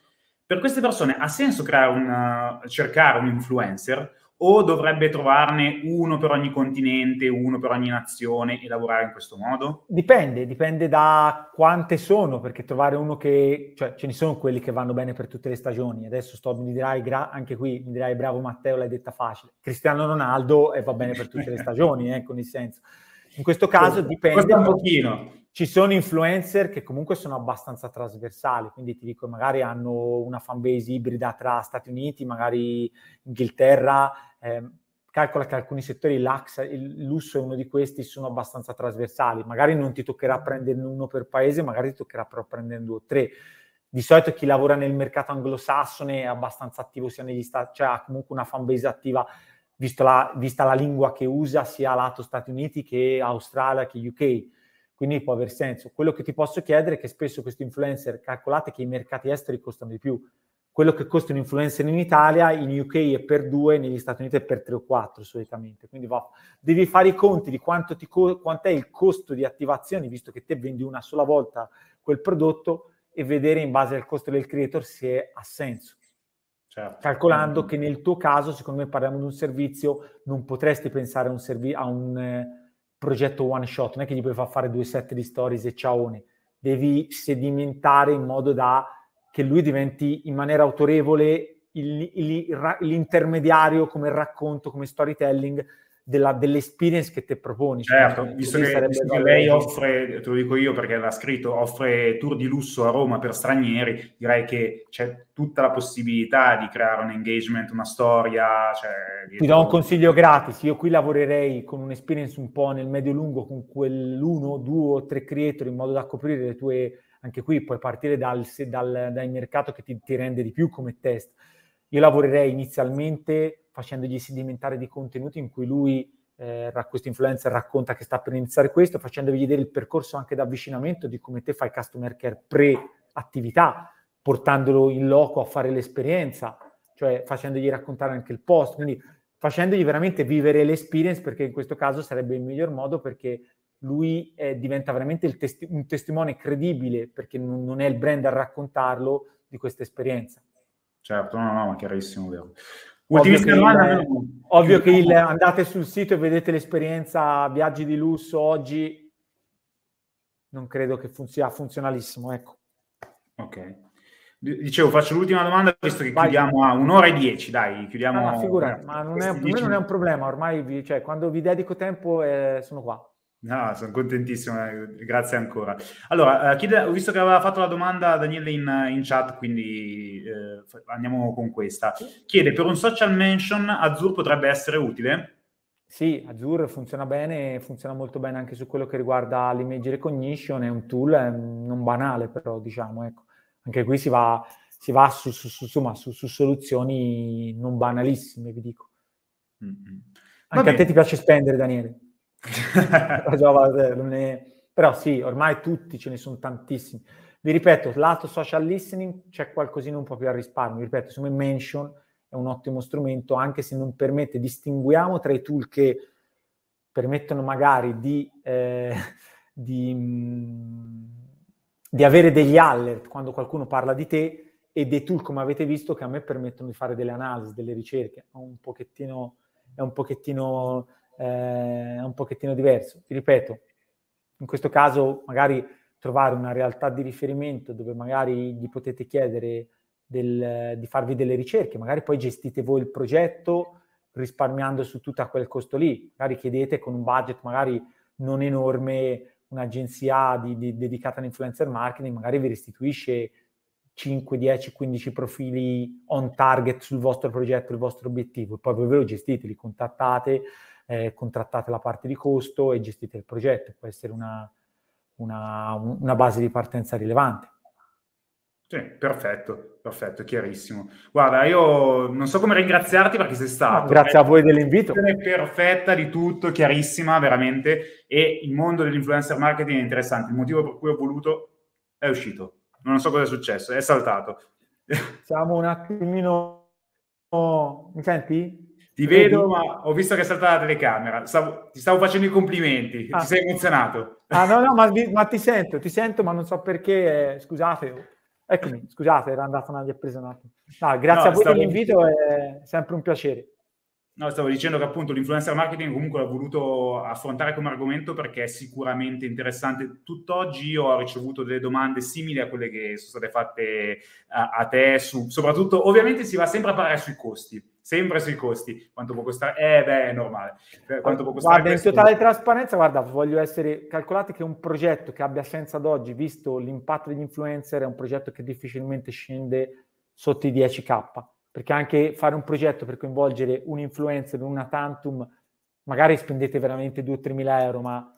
[SPEAKER 1] per queste persone ha senso creare un, eh, cercare un influencer? o dovrebbe trovarne uno per ogni continente, uno per ogni nazione e lavorare in questo modo?
[SPEAKER 2] Dipende, dipende da quante sono, perché trovare uno che, cioè ce ne sono quelli che vanno bene per tutte le stagioni, adesso sto, mi dirai, gra, anche qui mi dirai bravo Matteo, l'hai detta facile, Cristiano Ronaldo e eh, va bene per tutte le stagioni, eh, con il senso. In questo caso dipende... un pochino. Ci sono influencer che comunque sono abbastanza trasversali, quindi ti dico, magari hanno una fanbase ibrida tra Stati Uniti, magari Inghilterra, eh, calcola che alcuni settori, l'ax, il lusso è uno di questi, sono abbastanza trasversali. Magari non ti toccherà mm. prenderne uno per paese, magari ti toccherà però prenderne due o tre. Di solito chi lavora nel mercato anglosassone è abbastanza attivo sia negli Stati, cioè ha comunque una fan base attiva, la, vista la lingua che usa, sia lato Stati Uniti che Australia che UK. Quindi può aver senso. Quello che ti posso chiedere è che spesso questi influencer, calcolate che i mercati esteri costano di più, quello che costa un influencer in Italia, in UK è per due, negli Stati Uniti è per tre o quattro solitamente. Quindi va, devi fare i conti di quanto ti co- quant'è il costo di attivazione, visto che te vendi una sola volta quel prodotto, e vedere in base al costo del creator se ha senso. Certo. Calcolando che nel tuo caso, secondo me parliamo di un servizio, non potresti pensare a un, servi- a un eh, progetto one shot, non è che gli puoi far fare due set di stories e ciaone, devi sedimentare in modo da che lui diventi in maniera autorevole il, il, l'intermediario come racconto, come storytelling della, dell'esperience che te proponi. Cioè, certo, cioè, visto, che, visto che, lei
[SPEAKER 1] offre, te lo dico io perché l'ha scritto, offre tour di lusso a Roma per stranieri, direi che c'è tutta la possibilità di creare un engagement, una storia. Cioè, Ti do un
[SPEAKER 2] consiglio gratis, io qui lavorerei con un'esperience un po' nel medio-lungo con quell'uno, due o tre creator in modo da coprire le tue anche qui puoi partire dal, dal, dal mercato che ti, ti, rende di più come test. Io lavorerei inizialmente facendogli sedimentare di contenuti in cui lui, eh, questo influencer, racconta che sta per iniziare questo, facendogli vedere il percorso anche d'avvicinamento di come te fai customer care pre-attività, portandolo in loco a fare l'esperienza, cioè facendogli raccontare anche il post. Quindi facendogli veramente vivere l'experience, perché in questo caso sarebbe il miglior modo perché lui eh, diventa veramente testi- un testimone credibile, perché non, non è il brand a raccontarlo, di questa esperienza. Certo, no, no, ma chiarissimo, vero. ovvio che, domanda, il, ovvio che il, andate sul sito e vedete l'esperienza viaggi di lusso oggi, non credo che fun- sia funzionalissimo, ecco.
[SPEAKER 1] Ok. Dicevo, faccio l'ultima domanda, visto che Vai. chiudiamo a un'ora e dieci, dai, chiudiamo... No, no, figura,
[SPEAKER 2] ma non è, non è, un problema, ormai vi, cioè, quando vi dedico tempo eh, sono qua.
[SPEAKER 1] No, sono contentissimo, eh, grazie ancora. Allora, eh, chiede, ho visto che aveva fatto la domanda Daniele in, eh, in chat, quindi eh, andiamo con questa. Chiede, per un social mention Azure potrebbe essere utile?
[SPEAKER 2] Sì, Azure funziona bene, funziona molto bene anche su quello che riguarda l'image recognition, è un tool è non banale però, diciamo, ecco. Anche qui si va, si va su, su, su, insomma, su, soluzioni non banalissime, vi dico. Mm-hmm. Anche a te ti piace spendere, Daniele. Eh, però sì, ormai tutti ce ne sono tantissimi. Vi ripeto, lato social listening c'è qualcosina un po' più a risparmio. Vi ripeto, secondo Mention è un ottimo strumento, anche se non permette, distinguiamo tra i tool che permettono magari di, eh, di, mm, di avere degli alert quando qualcuno parla di te e dei tool, come avete visto, che a me permettono di fare delle analisi, delle ricerche. È un pochettino, è un pochettino eh, un pochettino diverso. Ti ripeto, in questo caso magari trovare una realtà di riferimento dove magari gli potete chiedere del, di farvi delle ricerche, magari poi gestite voi il progetto risparmiando su tutto quel costo lì, magari chiedete con un budget magari non enorme un'agenzia di, di, dedicata all'influencer marketing, magari vi restituisce 5, 10, 15 profili on target sul vostro progetto, il vostro obiettivo, e poi voi ve lo gestite, li contattate, eh, contrattate la parte di costo e gestite il progetto, può essere una, una, una base di partenza rilevante.
[SPEAKER 1] Sì, perfetto, perfetto, chiarissimo. Guarda, io non so come ringraziarti perché sei stato. No, grazie a
[SPEAKER 2] voi dell'invito.
[SPEAKER 1] Perfetta di tutto, chiarissima, veramente. E il mondo dell'influencer marketing è interessante. Il motivo per cui ho voluto è uscito. Non so cosa è successo, è saltato.
[SPEAKER 2] Siamo un attimino. Mi senti? Ti vedo, ma
[SPEAKER 1] ho visto che è saltata la telecamera. Stavo, ti stavo facendo i complimenti, ah. ti sei emozionato.
[SPEAKER 2] Ah, no, no, ma, ma, ti sento, ti sento, ma non so perché. Eh, scusate, eccomi, scusate, era andata una ripresa un attimo. No, grazie no, a voi per l'invito, è sempre un piacere.
[SPEAKER 1] No, stavo dicendo che appunto l'influencer marketing comunque l'ho voluto affrontare come argomento perché è sicuramente interessante. Tutt'oggi io ho ricevuto delle domande simili a quelle che sono state fatte a, eh, a te, su, soprattutto ovviamente si va sempre a parlare sui costi sempre sui costi. Quanto può costare? Eh, beh, è normale. Eh, quanto può costare? Guarda, in totale
[SPEAKER 2] trasparenza, guarda, voglio essere. Calcolate che un progetto che abbia senso ad oggi, visto l'impatto degli influencer, è un progetto che difficilmente scende sotto i 10k. Perché anche fare un progetto per coinvolgere un influencer in una tantum, magari spendete veramente 2-3 mila euro, ma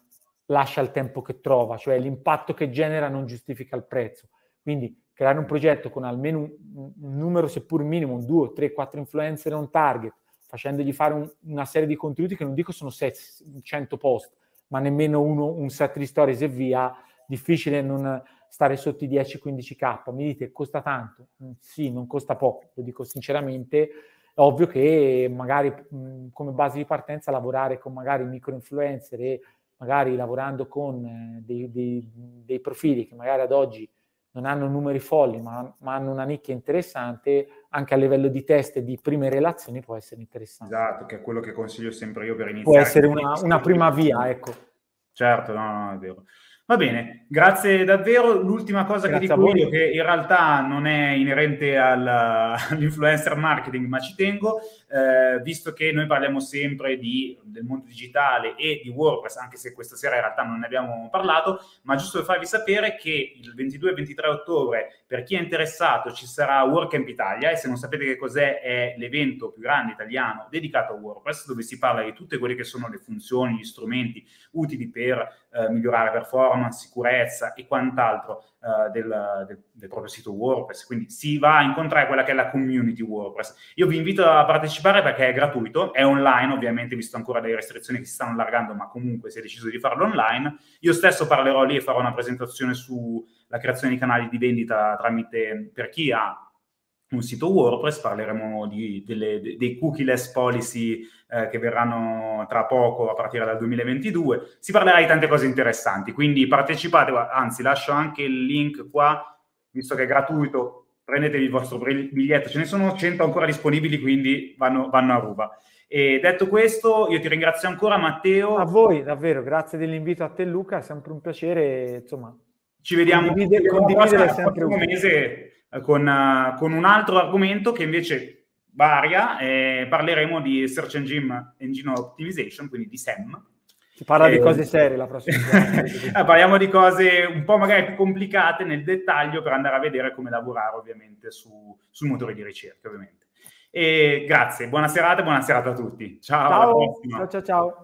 [SPEAKER 2] lascia il tempo che trova, cioè l'impatto che genera non giustifica il prezzo. Quindi creare un progetto con almeno un, numero, seppur minimo, un 2, 3, 4 influencer on target, facendogli fare un, una serie di contenuti che non dico sono 100 post, ma nemmeno uno, un set di stories e via, difficile non stare sotto i 10-15k. Mi dite, costa tanto? Mm, sì, non costa poco, lo dico sinceramente. È ovvio che magari mh, mm, come base di partenza lavorare con magari micro influencer e magari lavorando con eh, dei, dei, dei profili che magari ad oggi non hanno numeri folli, ma, ma, hanno una nicchia interessante, anche a livello di test e di prime relazioni può essere interessante. Esatto, che è quello che
[SPEAKER 1] consiglio sempre io per iniziare. Può essere una, una prima via, ecco. Certo, no, no, è vero. Va bene, grazie davvero. L'ultima cosa grazie che dico io, che in realtà non è inerente al, all'influencer marketing, ma ci tengo, eh, visto che noi parliamo sempre di, del mondo digitale e di WordPress, anche se questa sera in realtà non ne abbiamo parlato, ma giusto per farvi sapere che il 22 e 23 ottobre, per chi è interessato, ci sarà WordCamp Italia e se non sapete che cos'è, è l'evento più grande italiano dedicato a WordPress, dove si parla di tutte quelle che sono le funzioni, gli strumenti utili per eh, migliorare performance, sicurezza e quant'altro eh, del, del, del, proprio sito WordPress. Quindi si va a incontrare quella che è la community WordPress. Io vi invito a partecipare perché è gratuito, è online, ovviamente, visto ancora delle restrizioni che si stanno allargando, ma comunque si è deciso di farlo online. Io stesso parlerò lì e farò una presentazione sulla creazione di canali di vendita tramite per chi ha un sito WordPress, parleremo di, delle, dei cookie-less policy eh, che verranno tra poco a partire dal 2022. Si parlerà di tante cose interessanti, quindi partecipate, anzi lascio anche il link qua, visto che è gratuito, prendetevi il vostro biglietto, ce ne sono 100 ancora disponibili, quindi vanno, vanno a ruba. E detto questo, io ti ringrazio ancora
[SPEAKER 2] Matteo. A voi, davvero, grazie dell'invito a te Luca, è sempre un piacere, insomma. Ci vediamo condividere, condividere il prossimo mese
[SPEAKER 1] eh, con, eh, con un altro argomento che invece varia, eh, parleremo di Search Engine, Engine Optimization, quindi di SEM.
[SPEAKER 2] Si parla eh, di cose serie la prossima volta.
[SPEAKER 1] Eh, parliamo di cose un po' magari più complicate nel dettaglio per andare a vedere come lavorare ovviamente su, sul motore di ricerca ovviamente. E grazie, buona serata e buona serata a tutti. Ciao, ciao, ciao,
[SPEAKER 2] ciao. ciao.